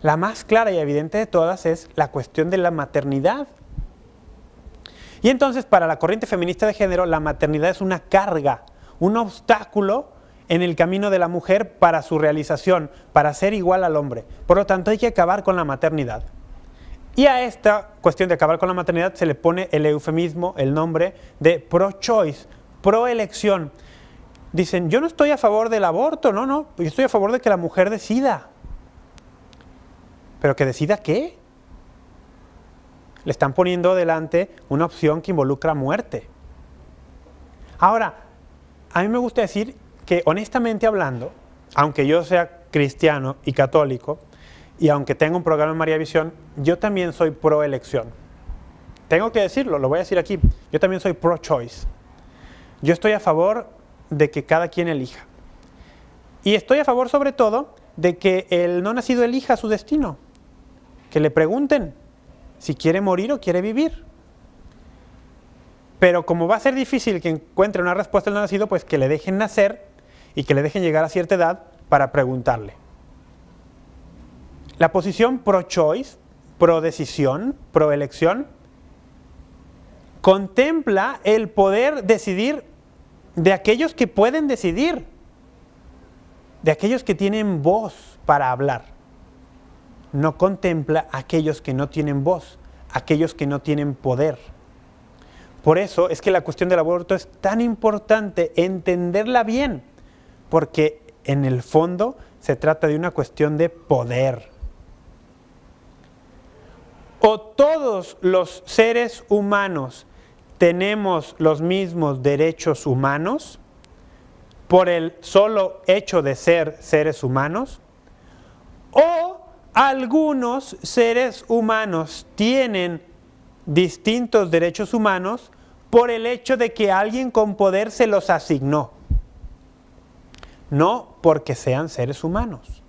La más clara y evidente de todas es la cuestión de la maternidad. Y entonces para la corriente feminista de género, la maternidad es una carga, un obstáculo en el camino de la mujer para su realización, para ser igual al hombre. Por lo tanto, hay que acabar con la maternidad. Y a esta cuestión de acabar con la maternidad se le pone el eufemismo, el nombre de pro-choice, pro-elección. Dicen, yo no estoy a favor del aborto, no, no, yo estoy a favor de que la mujer decida. ¿Pero que decida qué? Le están poniendo delante una opción que involucra muerte. Ahora, a mí me gusta decir que honestamente hablando, aunque yo sea cristiano y católico, y aunque tengo un programa en María Visión, yo también soy pro elección. Tengo que decirlo, lo voy a decir aquí, yo también soy pro choice. Yo estoy a favor de que cada quien elija. Y estoy a favor sobre todo de que el no nacido elija su destino. Que le pregunten si quiere morir o quiere vivir. Pero como va a ser difícil que encuentre una respuesta el no nacido, pues que le dejen nacer y que le dejen llegar a cierta edad para preguntarle. La posición pro-choice, pro-decisión, pro-elección, contempla el poder decidir de aquellos que pueden decidir, de aquellos que tienen voz para hablar. No contempla aquellos que no tienen voz, aquellos que no tienen poder. Por eso es que la cuestión del aborto es tan importante entenderla bien, porque en el fondo se trata de una cuestión de poder o todos los seres humanos tenemos los mismos derechos humanos por el solo hecho de ser seres humanos, o algunos seres humanos tienen distintos derechos humanos por el hecho de que alguien con poder se los asignó, no porque sean seres humanos.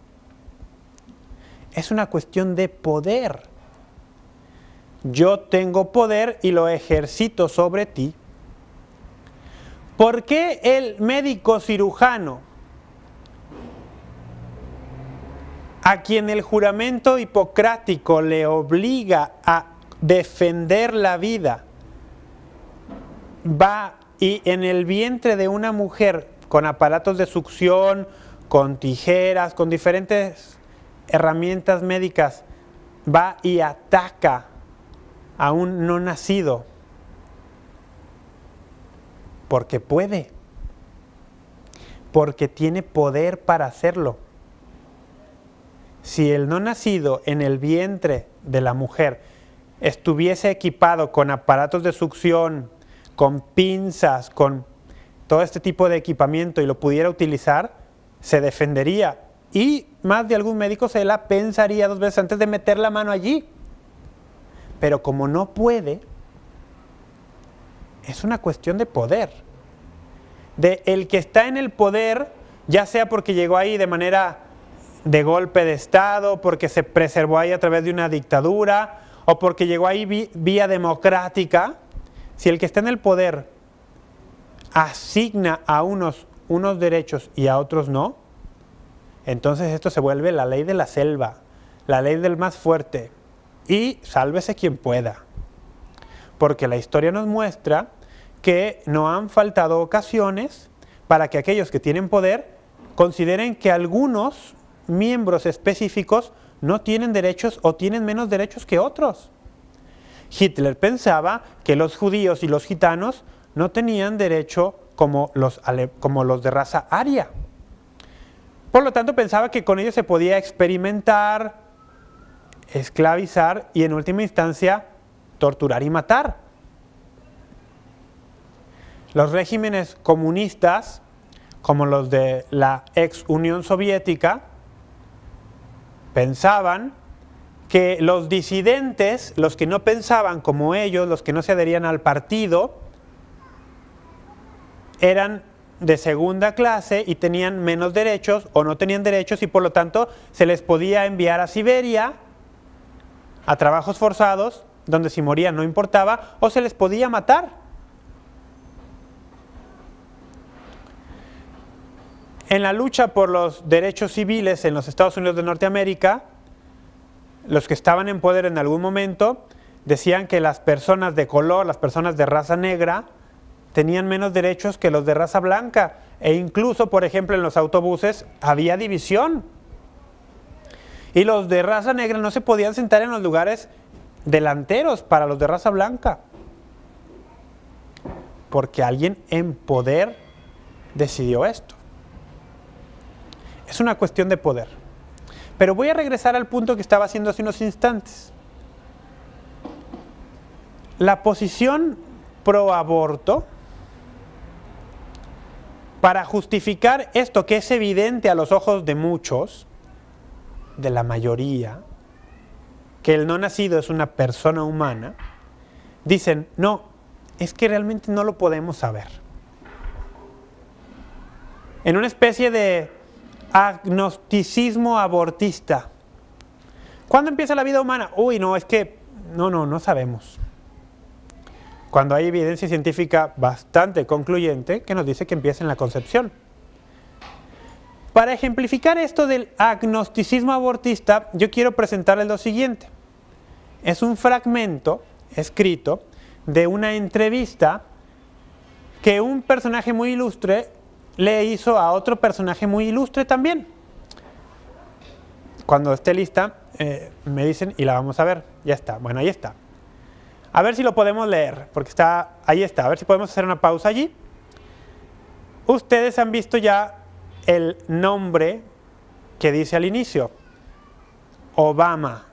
Es una cuestión de poder yo tengo poder y lo ejercito sobre ti. ¿Por qué el médico cirujano, a quien el juramento hipocrático le obliga a defender la vida, va y en el vientre de una mujer con aparatos de succión, con tijeras, con diferentes herramientas médicas, va y ataca aún no nacido, porque puede, porque tiene poder para hacerlo. Si el no nacido en el vientre de la mujer estuviese equipado con aparatos de succión, con pinzas, con todo este tipo de equipamiento y lo pudiera utilizar, se defendería. Y más de algún médico se la pensaría dos veces antes de meter la mano allí. Pero como no puede, es una cuestión de poder. De el que está en el poder, ya sea porque llegó ahí de manera de golpe de Estado, porque se preservó ahí a través de una dictadura, o porque llegó ahí vía democrática, si el que está en el poder asigna a unos unos derechos y a otros no, entonces esto se vuelve la ley de la selva, la ley del más fuerte y sálvese quien pueda. Porque la historia nos muestra que no han faltado ocasiones para que aquellos que tienen poder consideren que algunos miembros específicos no tienen derechos o tienen menos derechos que otros. Hitler pensaba que los judíos y los gitanos no tenían derecho como los, como los de raza aria. Por lo tanto, pensaba que con ellos se podía experimentar, esclavizar y en última instancia torturar y matar. Los regímenes comunistas, como los de la ex Unión Soviética, pensaban que los disidentes, los que no pensaban como ellos, los que no se adherían al partido, eran de segunda clase y tenían menos derechos o no tenían derechos y por lo tanto se les podía enviar a Siberia a trabajos forzados, donde si morían no importaba, o se les podía matar. En la lucha por los derechos civiles en los Estados Unidos de Norteamérica, los que estaban en poder en algún momento decían que las personas de color, las personas de raza negra, tenían menos derechos que los de raza blanca. E incluso, por ejemplo, en los autobuses había división. Y los de raza negra no se podían sentar en los lugares delanteros para los de raza blanca. Porque alguien en poder decidió esto. Es una cuestión de poder. Pero voy a regresar al punto que estaba haciendo hace unos instantes. La posición pro aborto para justificar esto que es evidente a los ojos de muchos, de la mayoría, que el no nacido es una persona humana, dicen, no, es que realmente no lo podemos saber. En una especie de agnosticismo abortista. ¿Cuándo empieza la vida humana? Uy, no, es que no, no, no sabemos. Cuando hay evidencia científica bastante concluyente que nos dice que empieza en la concepción. Para ejemplificar esto del agnosticismo abortista, yo quiero presentarles lo siguiente. Es un fragmento escrito de una entrevista que un personaje muy ilustre le hizo a otro personaje muy ilustre también. Cuando esté lista, eh, me dicen y la vamos a ver. Ya está, bueno, ahí está. A ver si lo podemos leer, porque está, ahí está, a ver si podemos hacer una pausa allí. Ustedes han visto ya el nombre que dice al inicio, Obama,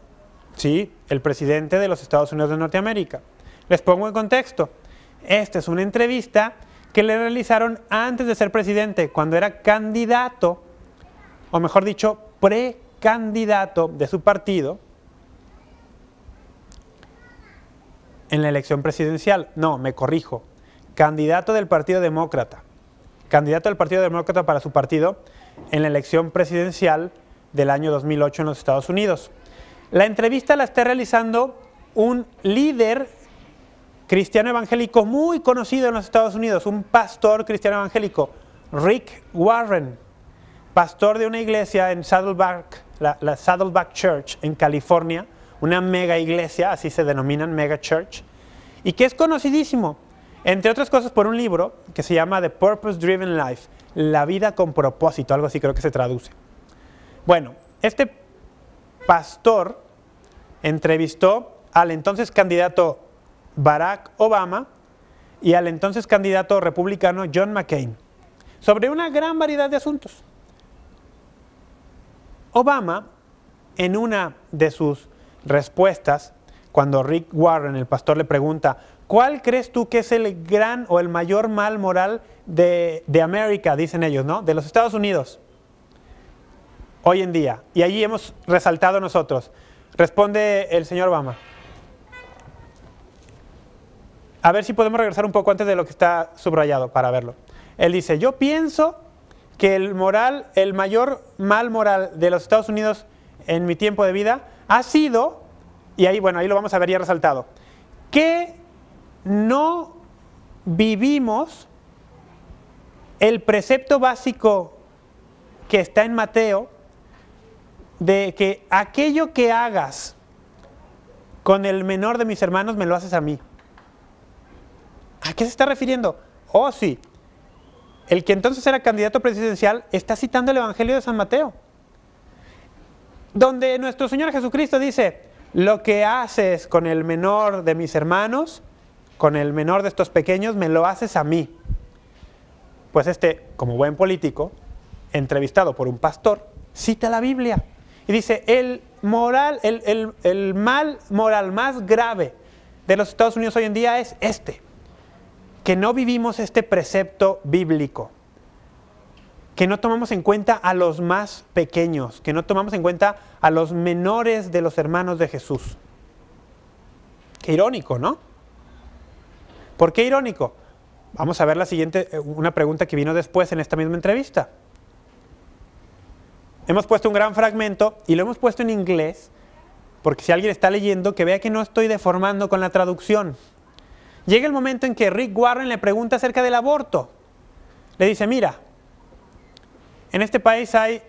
¿sí? el presidente de los Estados Unidos de Norteamérica. Les pongo en contexto, esta es una entrevista que le realizaron antes de ser presidente, cuando era candidato, o mejor dicho, precandidato de su partido en la elección presidencial. No, me corrijo, candidato del Partido Demócrata candidato del Partido Demócrata para su partido en la elección presidencial del año 2008 en los Estados Unidos. La entrevista la está realizando un líder cristiano evangélico muy conocido en los Estados Unidos, un pastor cristiano evangélico, Rick Warren, pastor de una iglesia en Saddleback, la, Saddleback Church en California, una mega iglesia, así se denominan, mega church, y que es conocidísimo entre otras cosas por un libro que se llama The Purpose Driven Life, La vida con propósito, algo así creo que se traduce. Bueno, este pastor entrevistó al entonces candidato Barack Obama y al entonces candidato republicano John McCain sobre una gran variedad de asuntos. Obama, en una de sus respuestas, cuando Rick Warren, el pastor, le pregunta, ¿Cuál crees tú que es el gran o el mayor mal moral de, América, dicen ellos, ¿no? De los Estados Unidos, hoy en día. Y allí hemos resaltado nosotros. Responde el señor Obama. A ver si podemos regresar un poco antes de lo que está subrayado para verlo. Él dice, yo pienso que el moral, el mayor mal moral de los Estados Unidos en mi tiempo de vida ha sido, y ahí, bueno, ahí lo vamos a ver ya resaltado, que no vivimos el precepto básico que está en Mateo, de que aquello que hagas con el menor de mis hermanos me lo haces a mí. ¿A qué se está refiriendo? Oh, sí. El que entonces era candidato presidencial está citando el Evangelio de San Mateo. Donde nuestro Señor Jesucristo dice, lo que haces con el menor de mis hermanos, con el menor de estos pequeños, me lo haces a mí. Pues este, como buen político, entrevistado por un pastor, cita la Biblia y dice, el, moral, el, el mal moral más grave de los Estados Unidos hoy en día es este, que no vivimos este precepto bíblico, que no tomamos en cuenta a los más pequeños, que no tomamos en cuenta a los menores de los hermanos de Jesús. Qué irónico, ¿no? ¿Por qué irónico? Vamos a ver la siguiente, eh, una pregunta que vino después en esta misma entrevista. Hemos puesto un gran fragmento y lo hemos puesto en inglés, porque si alguien está leyendo, que vea que no estoy deformando con la traducción. Llega el momento en que Rick Warren le pregunta acerca del aborto. Le dice, mira, en este país hay,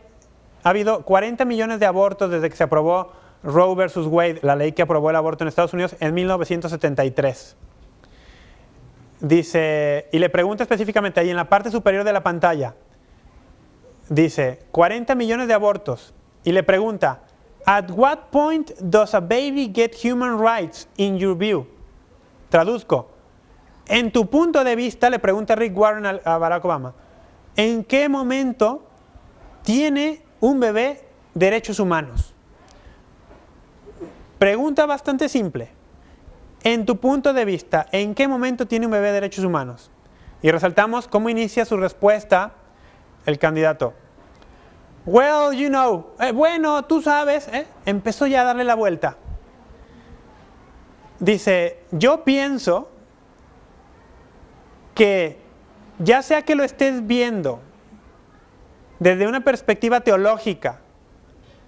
ha habido 40 millones de abortos desde que se aprobó Roe versus Wade, la ley que aprobó el aborto en Estados Unidos en 1973. Dice, y le pregunta específicamente ahí en la parte superior de la pantalla, dice, 40 millones de abortos. Y le pregunta, ¿At what point does a baby get human rights in your view? Traduzco, en tu punto de vista, le pregunta Rick Warren a Barack Obama, ¿en qué momento tiene un bebé derechos humanos? Pregunta bastante simple. En tu punto de vista, ¿en qué momento tiene un bebé derechos humanos? Y resaltamos cómo inicia su respuesta el candidato. Well, you know. Eh, bueno, tú sabes. Eh, empezó ya a darle la vuelta. Dice, yo pienso que ya sea que lo estés viendo desde una perspectiva teológica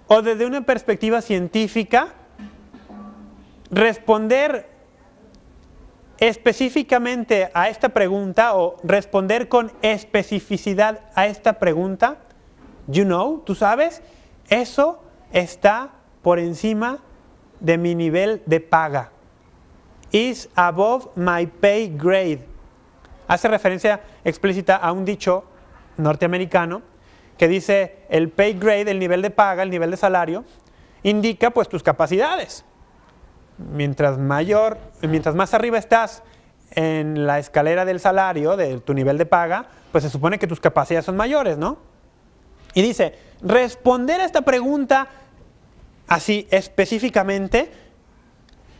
o desde una perspectiva científica, responder específicamente a esta pregunta o responder con especificidad a esta pregunta, you know, tú sabes, eso está por encima de mi nivel de paga. Is above my pay grade. Hace referencia explícita a un dicho norteamericano que dice el pay grade, el nivel de paga, el nivel de salario, indica pues tus capacidades mientras mayor, mientras más arriba estás en la escalera del salario, de tu nivel de paga, pues se supone que tus capacidades son mayores, ¿no? Y dice, responder a esta pregunta así específicamente,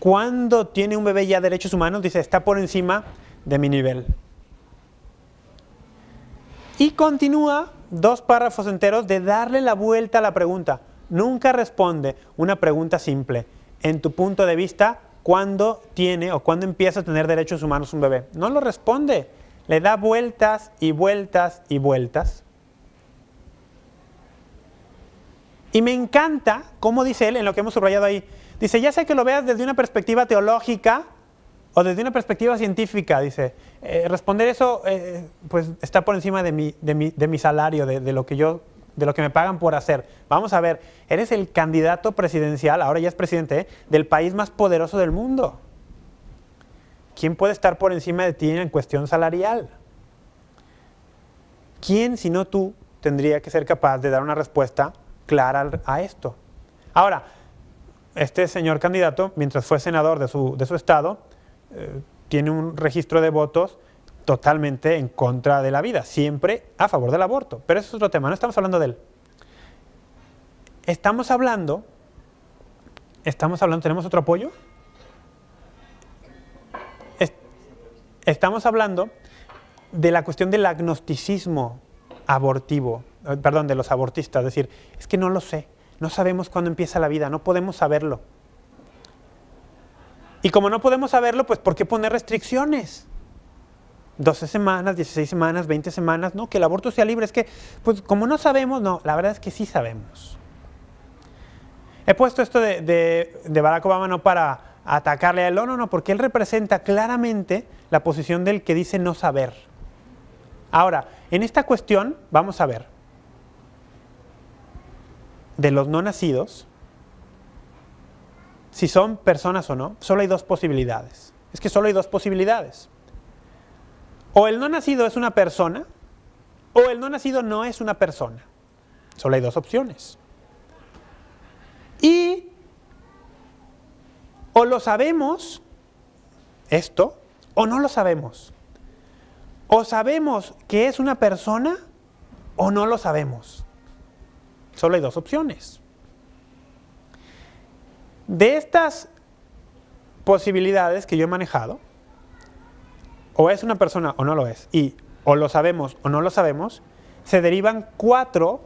cuando tiene un bebé ya derechos humanos, dice, está por encima de mi nivel. Y continúa dos párrafos enteros de darle la vuelta a la pregunta. Nunca responde una pregunta simple en tu punto de vista, cuándo tiene o cuándo empieza a tener derechos humanos un bebé. No lo responde. Le da vueltas y vueltas y vueltas. Y me encanta como dice él en lo que hemos subrayado ahí. Dice, ya sé que lo veas desde una perspectiva teológica o desde una perspectiva científica, dice. Eh, responder eso eh, pues está por encima de mi, salario, de lo que yo de lo que me pagan por hacer. Vamos a ver, eres el candidato presidencial, ahora ya es presidente, del país más poderoso del mundo. ¿Quién puede estar por encima de ti en cuestión salarial? ¿Quién, si no tú, tendría que ser capaz de dar una respuesta clara a esto? Ahora, este señor candidato, mientras fue senador de su, estado, eh, tiene un registro de votos totalmente en contra de la vida, siempre a favor del aborto. Pero eso es otro tema, no estamos hablando de él. Estamos hablando, estamos hablando, ¿tenemos otro apoyo? estamos hablando de la cuestión del agnosticismo abortivo, eh, perdón, de los abortistas, es decir, es que no lo sé, no sabemos cuándo empieza la vida, no podemos saberlo. Y como no podemos saberlo, pues ¿por qué poner restricciones? 12 semanas, 16 semanas, 20 semanas, no, que el aborto sea libre. Es que, pues como no sabemos, no, la verdad es que sí sabemos. He puesto esto de, Barack Obama no para atacarle al él, no, no, no, porque él representa claramente la posición del que dice no saber. Ahora, en esta cuestión, vamos a ver, de los no nacidos, si son personas o no, solo hay dos posibilidades. Es que solo hay dos posibilidades. O el no nacido es una persona, o el no nacido no es una persona. Solo hay dos opciones. Y o lo sabemos, esto, o no lo sabemos. O sabemos que es una persona o no lo sabemos. Solo hay dos opciones. De estas posibilidades que yo he manejado, o es una persona o no lo es, y o lo sabemos o no lo sabemos, se derivan cuatro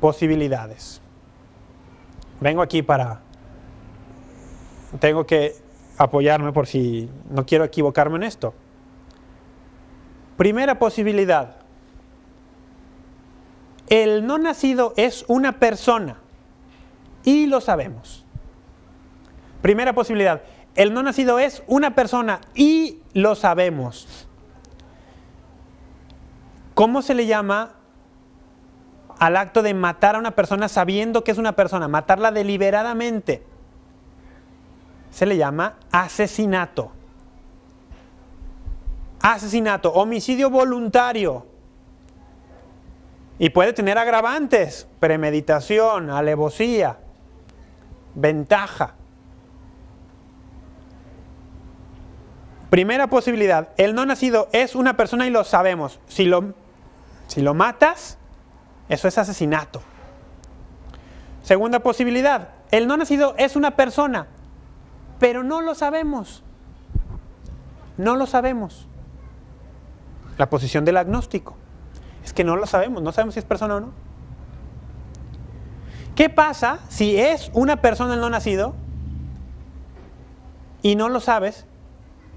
posibilidades. Vengo aquí para... Tengo que apoyarme por si no quiero equivocarme en esto. Primera posibilidad. El no nacido es una persona y lo sabemos. Primera posibilidad. El no nacido es una persona y lo sabemos. ¿Cómo se le llama al acto de matar a una persona sabiendo que es una persona? Matarla deliberadamente. Se le llama asesinato. Asesinato, homicidio voluntario. Y puede tener agravantes, premeditación, alevosía, ventaja. Primera posibilidad, el no nacido es una persona y lo sabemos. Si lo, si lo matas, eso es asesinato. Segunda posibilidad, el no nacido es una persona, pero no lo sabemos. No lo sabemos. La posición del agnóstico. Es que no lo sabemos, no sabemos si es persona o no. ¿Qué pasa si es una persona el no nacido y no lo sabes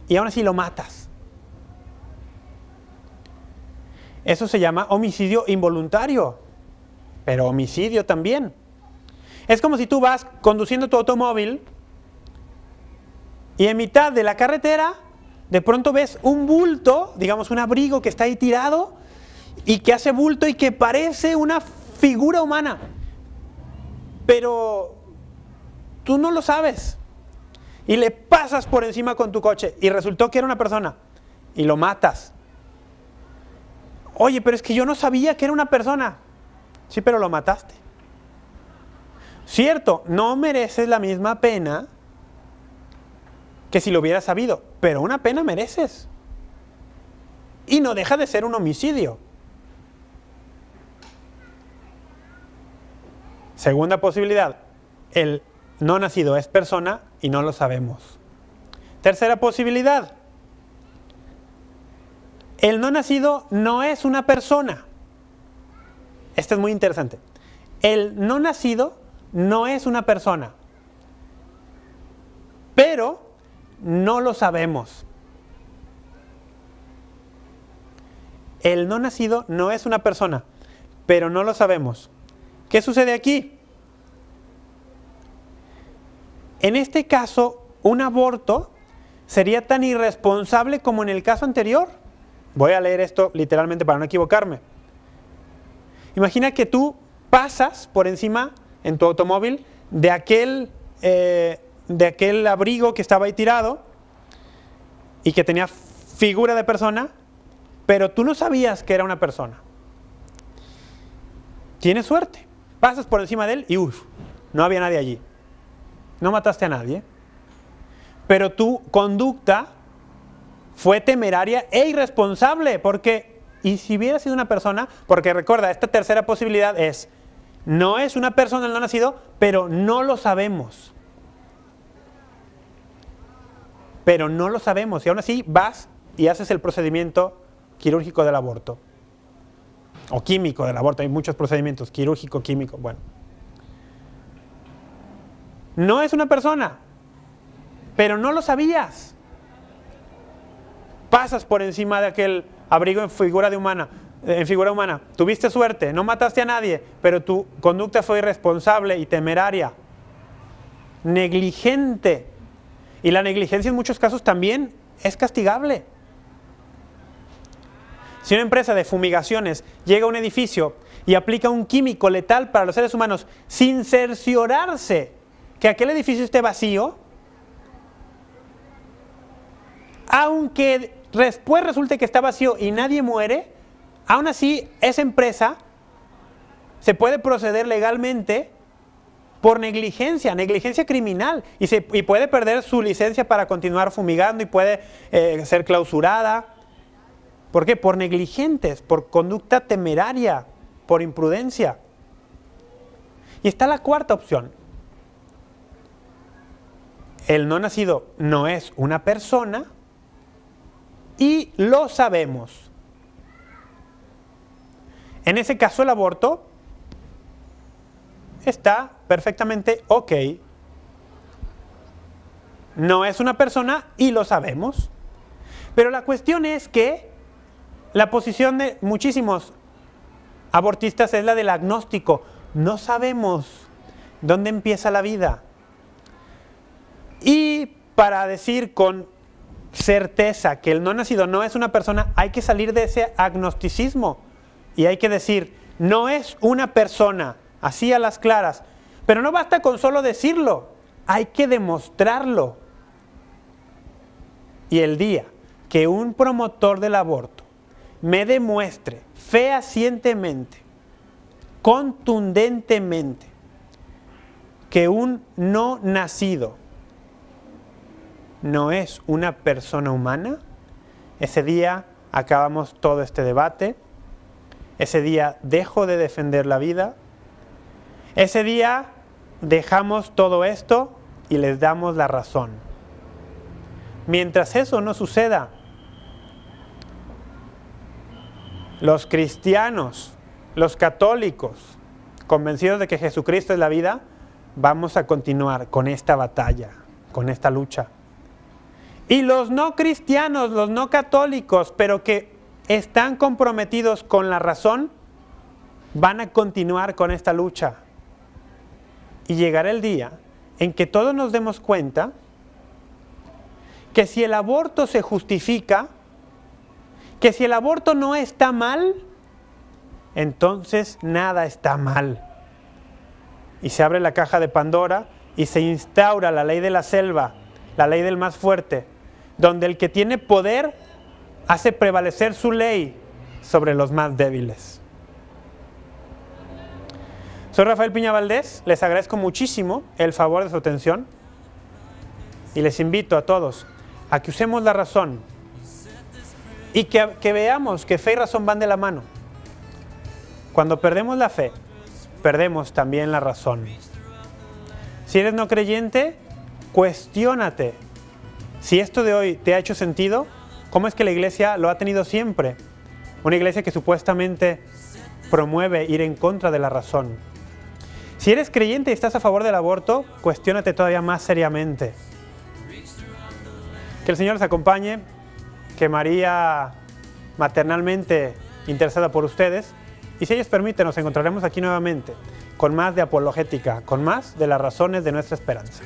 y aún así lo matas. Eso se llama homicidio involuntario, pero homicidio también. Es como si tú vas conduciendo tu automóvil y en mitad de la carretera de pronto ves un bulto, digamos un abrigo que está ahí tirado y que hace bulto y que parece una figura humana. Pero tú no lo sabes y le pasas por encima con tu coche y resultó que era una persona y lo matas. Oye, pero es que yo no sabía que era una persona. Sí, pero lo mataste. Cierto, no mereces la misma pena que si lo hubieras sabido, pero una pena mereces. Y no deja de ser un homicidio. Segunda posibilidad, el no nacido es persona y no lo sabemos. Tercera posibilidad. El no nacido no es una persona. Esto es muy interesante. El no nacido no es una persona. Pero no lo sabemos. El no nacido no es una persona, pero no lo sabemos. ¿Qué sucede aquí? En este caso, un aborto sería tan irresponsable como en el caso anterior. Voy a leer esto literalmente para no equivocarme. Imagina que tú pasas por encima en tu automóvil de aquel, eh, de aquel abrigo que estaba ahí tirado y que tenía figura de persona, pero tú no sabías que era una persona. Tienes suerte. Pasas por encima de él y uff, no había nadie allí no mataste a nadie, pero tu conducta fue temeraria e irresponsable, porque, y si hubiera sido una persona, porque recuerda, esta tercera posibilidad es, no es una persona el no nacido, pero no lo sabemos. Pero no lo sabemos, y aún así vas y haces el procedimiento quirúrgico del aborto, o químico del aborto, hay muchos procedimientos, quirúrgico, químico, bueno. No es una persona, pero no lo sabías. Pasas por encima de aquel abrigo en figura de humana, en figura humana. Tuviste suerte, no mataste a nadie, pero tu conducta fue irresponsable y temeraria, negligente. Y la negligencia en muchos casos también es castigable. Si una empresa de fumigaciones llega a un edificio y aplica un químico letal para los seres humanos sin cerciorarse que aquel edificio esté vacío, aunque después resulte que está vacío y nadie muere, aún así esa empresa se puede proceder legalmente por negligencia, negligencia criminal, y, se, puede perder su licencia para continuar fumigando y puede eh, ser clausurada. ¿Por qué? Por negligentes, por conducta temeraria, por imprudencia. Y está la cuarta opción, el no nacido no es una persona y lo sabemos. En ese caso el aborto está perfectamente ok. No es una persona y lo sabemos. Pero la cuestión es que la posición de muchísimos abortistas es la del agnóstico. No sabemos dónde empieza la vida. Y para decir con certeza que el no nacido no es una persona, hay que salir de ese agnosticismo y hay que decir, no es una persona, así a las claras. Pero no basta con solo decirlo, hay que demostrarlo. Y el día que un promotor del aborto me demuestre fehacientemente, contundentemente, que un no nacido no es una persona humana. Ese día acabamos todo este debate. Ese día dejo de defender la vida. Ese día dejamos todo esto y les damos la razón. Mientras eso no suceda, los cristianos, los católicos, convencidos de que Jesucristo es la vida, vamos a continuar con esta batalla, con esta lucha. Y los no cristianos, los no católicos, pero que están comprometidos con la razón, van a continuar con esta lucha. Y llegará el día en que todos nos demos cuenta que si el aborto se justifica, que si el aborto no está mal, entonces nada está mal. Y se abre la caja de Pandora y se instaura la ley de la selva, la ley del más fuerte, donde el que tiene poder hace prevalecer su ley sobre los más débiles. Soy Rafael Piña Valdés, les agradezco muchísimo el favor de su atención y les invito a todos a que usemos la razón y que, veamos que fe y razón van de la mano. Cuando perdemos la fe, perdemos también la razón. Si eres no creyente, cuestiónate si esto de hoy te ha hecho sentido, ¿cómo es que la iglesia lo ha tenido siempre? Una iglesia que supuestamente promueve ir en contra de la razón. Si eres creyente y estás a favor del aborto, cuestiónate todavía más seriamente. Que el Señor les acompañe, que María maternalmente interesada por ustedes, y si ellos permiten, nos encontraremos aquí nuevamente con más de apologética, con más de las razones de nuestra esperanza.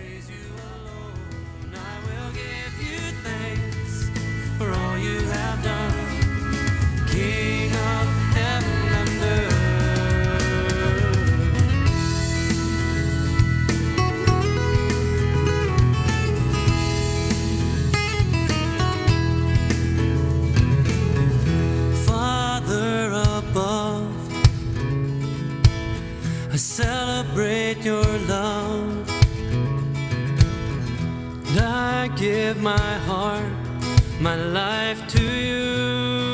above. I celebrate your love. And I give my heart, my life to you.